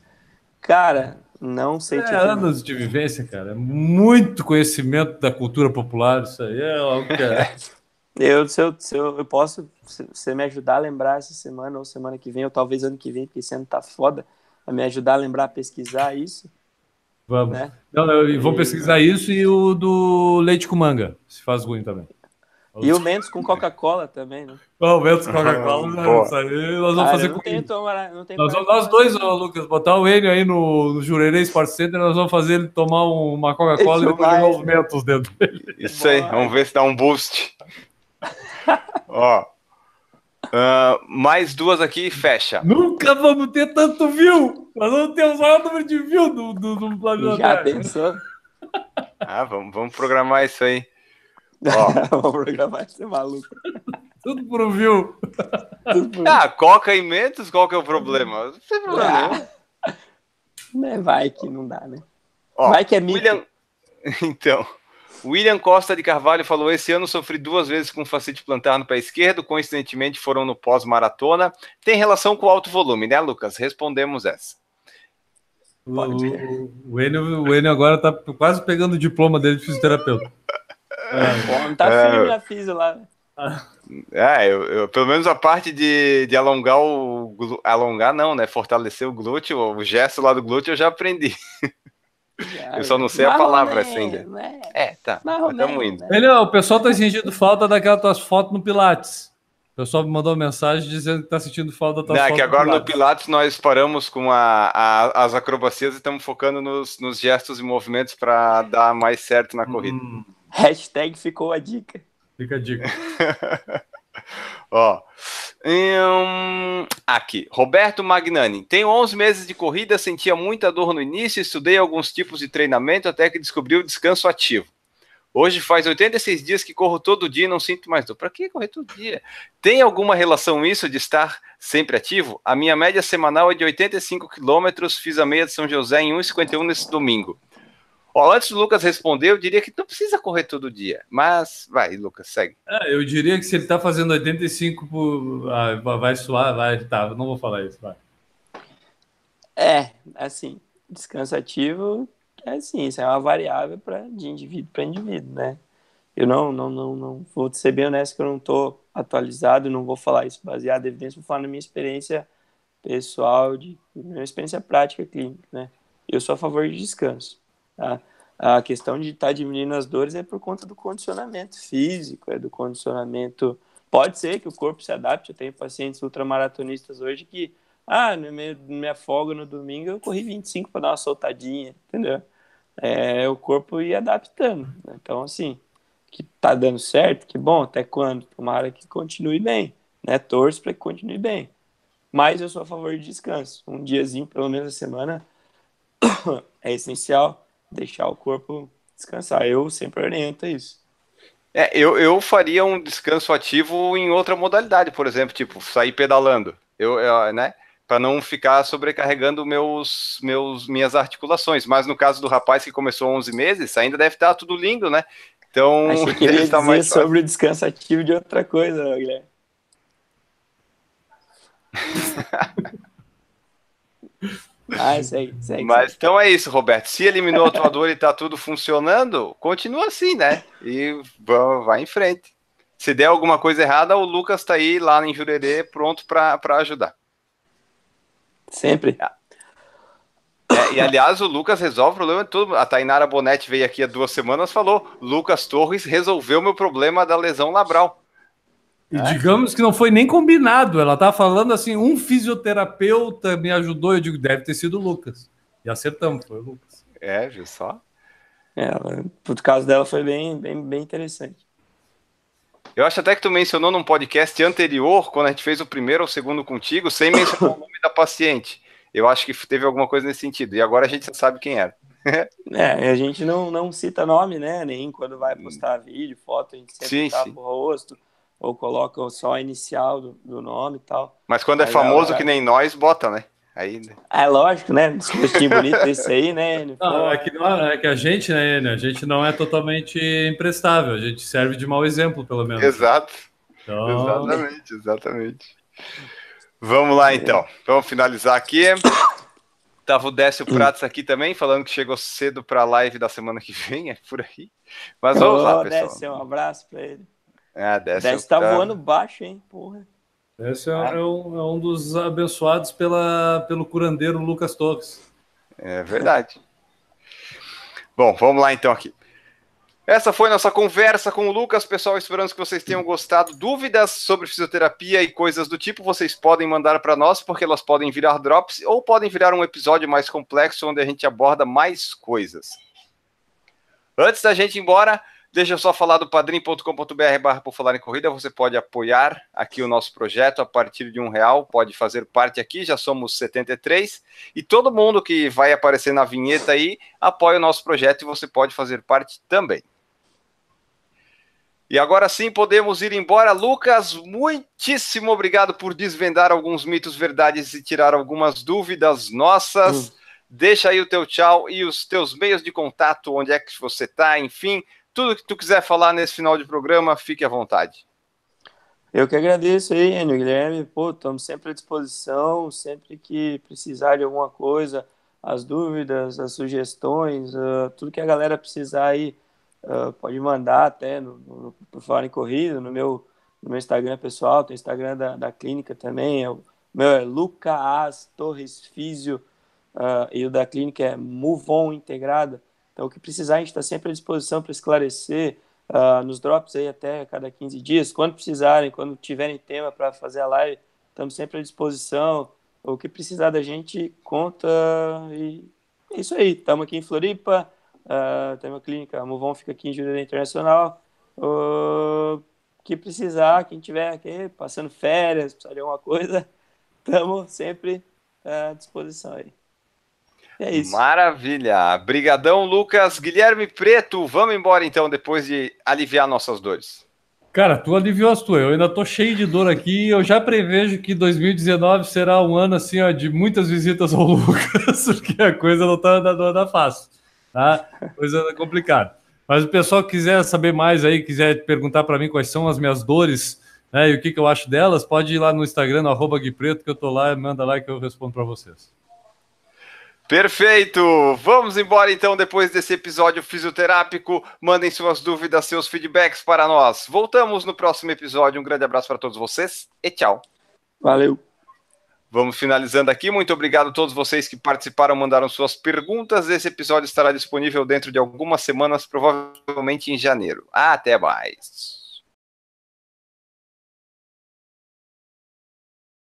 Cara, não sei. É, anos de vivência, cara. Muito conhecimento da cultura popular, isso aí é algo que. Eu, se eu, se eu, eu posso, se você me ajudar a lembrar essa semana ou semana que vem, ou talvez ano que vem, porque esse ano tá foda, a me ajudar a lembrar, a pesquisar isso. Vamos. Né? Não, eu vou e... pesquisar isso e o do leite com manga, se faz ruim também. E o Mentos com Coca-Cola também, né? o Mentos com Coca-Cola, né? nós vamos ah, fazer não com ele. Tomar, não nós, vamos, nós dois, ó, Lucas, botar o Enio aí no, no Jurerê Sports Center, nós vamos fazer ele tomar uma Coca-Cola e depois jogar os Mentos dentro dele. Isso aí, vamos ver se dá um boost. Ó. Uh, mais duas aqui e fecha. Nunca vamos ter tanto view! Nós vamos ter o maior número de view do, do, do planeta Já pensou? Ah, vamos, vamos programar isso aí. vamos programar isso, é maluco. Tudo pro view. Ah, coca é e mentos, qual que é o problema? Não ah. é Vai que não dá, né? Ó, vai que é mito. William... Então... William Costa de Carvalho falou: Esse ano sofri duas vezes com facete plantar no pé esquerdo, coincidentemente foram no pós-maratona. Tem relação com alto volume, né, Lucas? Respondemos essa. O, o, Enio, o Enio agora tá quase pegando o diploma dele de fisioterapeuta. Tá é, tá firme na fisio lá. Né? É, eu, eu, pelo menos a parte de, de alongar o. Alongar não, né? Fortalecer o glúteo, o gesto lá do glúteo eu já aprendi. Eu só não sei a palavra assim ainda. Né? né? É, tá. Estamos indo. Né? Ele, o pessoal tá sentindo falta daquelas tuas fotos no Pilates. O pessoal me mandou uma mensagem dizendo que tá sentindo falta da tua é que agora Pilates. no Pilates nós paramos com a, a, as acrobacias e estamos focando nos, nos, gestos e movimentos para dar mais certo na corrida. Hum. Hashtag ficou a dica. Fica a dica. Ó. Hum, aqui, Roberto Magnani. Tenho 11 meses de corrida, sentia muita dor no início, estudei alguns tipos de treinamento até que descobri o descanso ativo. Hoje faz 86 dias que corro todo dia e não sinto mais dor. Para que correr todo dia? Tem alguma relação isso de estar sempre ativo? A minha média semanal é de 85 quilômetros, fiz a meia de São José em 1,51 nesse domingo antes do Lucas responder, eu diria que não precisa correr todo dia. Mas vai, Lucas, segue. É, eu diria que se ele está fazendo 85 por. Ah, vai suar, vai, tá, não vou falar isso, vai. É, assim, descanso ativo é assim, isso é uma variável pra, de indivíduo para indivíduo, né? Eu não, não, não, não vou ser bem honesto que eu não estou atualizado, não vou falar isso baseado em evidência, vou falar na minha experiência pessoal, de minha experiência prática clínica, né? Eu sou a favor de descanso. Tá? A questão de estar tá diminuindo as dores é por conta do condicionamento físico, é do condicionamento. Pode ser que o corpo se adapte. Eu tenho pacientes ultramaratonistas hoje que, ah, no da minha folga no domingo eu corri 25 para dar uma soltadinha, entendeu? É o corpo ir adaptando. Né? Então, assim, que tá dando certo, que bom, até quando? Tomara que continue bem, né? Torço para que continue bem. Mas eu sou a favor de descanso. Um diazinho, pelo menos a semana, é essencial deixar o corpo descansar. Eu sempre oriento isso. É, eu, eu faria um descanso ativo em outra modalidade, por exemplo, tipo, sair pedalando. Eu, eu é, né? Para não ficar sobrecarregando meus, meus, minhas articulações. Mas no caso do rapaz que começou 11 meses, ainda deve estar tudo lindo, né? Então, Achei que ele tá dizer mais sobre o descanso ativo de outra coisa, Guilherme. Ah, isso aí, isso aí. Mas então é isso, Roberto. Se eliminou o atuador e tá tudo funcionando, continua assim, né? E vai em frente. Se der alguma coisa errada, o Lucas tá aí lá em Jurerê pronto para ajudar. Sempre. Ah. É, e aliás, o Lucas resolve o problema de tudo. A Tainara Bonetti veio aqui há duas semanas falou: Lucas Torres resolveu meu problema da lesão labral. E é. digamos que não foi nem combinado. Ela tá falando assim: um fisioterapeuta me ajudou. Eu digo, deve ter sido o Lucas. E acertamos, foi o Lucas. É, viu só? É, por causa dela foi bem, bem, bem interessante. Eu acho até que tu mencionou num podcast anterior, quando a gente fez o primeiro ou o segundo contigo, sem mencionar o nome da paciente. Eu acho que teve alguma coisa nesse sentido. E agora a gente já sabe quem era. é, a gente não, não cita nome, né? Nem quando vai hum. postar vídeo, foto, a gente sempre sim, tapa tá sim. o rosto ou colocam só a inicial do, do nome e tal. Mas quando é aí é famoso ela... que nem nós, bota, né? Aí... Né? É lógico, né? Uns rostinhos bonitos isso aí, né, Não, é que, é que a gente, né, Enio? A gente não é totalmente imprestável, a gente serve de mau exemplo, pelo menos. Exato. Então... Exatamente, exatamente. Vamos lá, então. Vamos finalizar aqui. Tava o Décio Pratos aqui também, falando que chegou cedo para a live da semana que vem, é por aí. Mas vamos lá, pessoal. Décio, um abraço para ele. É, Décio, Décio tá, voando baixo, hein? Porra. Esse é, ah. é, um, é, um, dos abençoados pela, pelo curandeiro Lucas Torres. É verdade. Bom, vamos lá então aqui. Essa foi nossa conversa com o Lucas, pessoal. Esperamos que vocês tenham gostado. Dúvidas sobre fisioterapia e coisas do tipo, vocês podem mandar para nós, porque elas podem virar drops ou podem virar um episódio mais complexo onde a gente aborda mais coisas. Antes da gente ir embora, Deixa eu só falar do padrim.com.br barra por falar em corrida. Você pode apoiar aqui o nosso projeto a partir de um real, pode fazer parte aqui, já somos 73. E todo mundo que vai aparecer na vinheta aí apoia o nosso projeto e você pode fazer parte também. E agora sim podemos ir embora. Lucas, muitíssimo obrigado por desvendar alguns mitos, verdades e tirar algumas dúvidas nossas. Hum. Deixa aí o teu tchau e os teus meios de contato, onde é que você está, enfim tudo que tu quiser falar nesse final de programa, fique à vontade. Eu que agradeço aí, Enio Guilherme. Pô, estamos sempre à disposição, sempre que precisar de alguma coisa, as dúvidas, as sugestões, uh, tudo que a galera precisar aí, uh, pode mandar até no, no, por falar em corrida, no meu, no meu Instagram pessoal, tem o Instagram da, da clínica também, é o meu é Lucas Torres Físio uh, e o da clínica é Muvon Integrada. Então, o que precisar, a gente está sempre à disposição para esclarecer uh, nos drops aí até a cada 15 dias. Quando precisarem, quando tiverem tema para fazer a live, estamos sempre à disposição. O que precisar da gente, conta. E é isso aí. Estamos aqui em Floripa, uh, ah, tem uma clínica, a Movon fica aqui em Jurerê Internacional. O uh, que precisar, quem tiver aqui passando férias, precisar de alguma coisa, estamos sempre ah, à disposição aí. É isso. Maravilha. Brigadão, Lucas. Guilherme Preto, vamos embora então, depois de aliviar nossas dores. Cara, tu aliviou as tuas. Eu ainda tô cheio de dor aqui. Eu já prevejo que 2019 será um ano assim, ó, de muitas visitas ao Lucas, porque a coisa não tá andando nada fácil, tá? coisa complicada. Mas o pessoal que quiser saber mais aí, quiser perguntar para mim quais são as minhas dores, né, e o que, que eu acho delas, pode ir lá no Instagram, no arroba Gui Preto, que eu tô lá, manda lá que eu respondo para vocês. Perfeito! Vamos embora então depois desse episódio fisioterápico. Mandem suas dúvidas, seus feedbacks para nós. Voltamos no próximo episódio. Um grande abraço para todos vocês e tchau. Valeu. Vamos finalizando aqui. Muito obrigado a todos vocês que participaram, mandaram suas perguntas. Esse episódio estará disponível dentro de algumas semanas, provavelmente em janeiro. Até mais.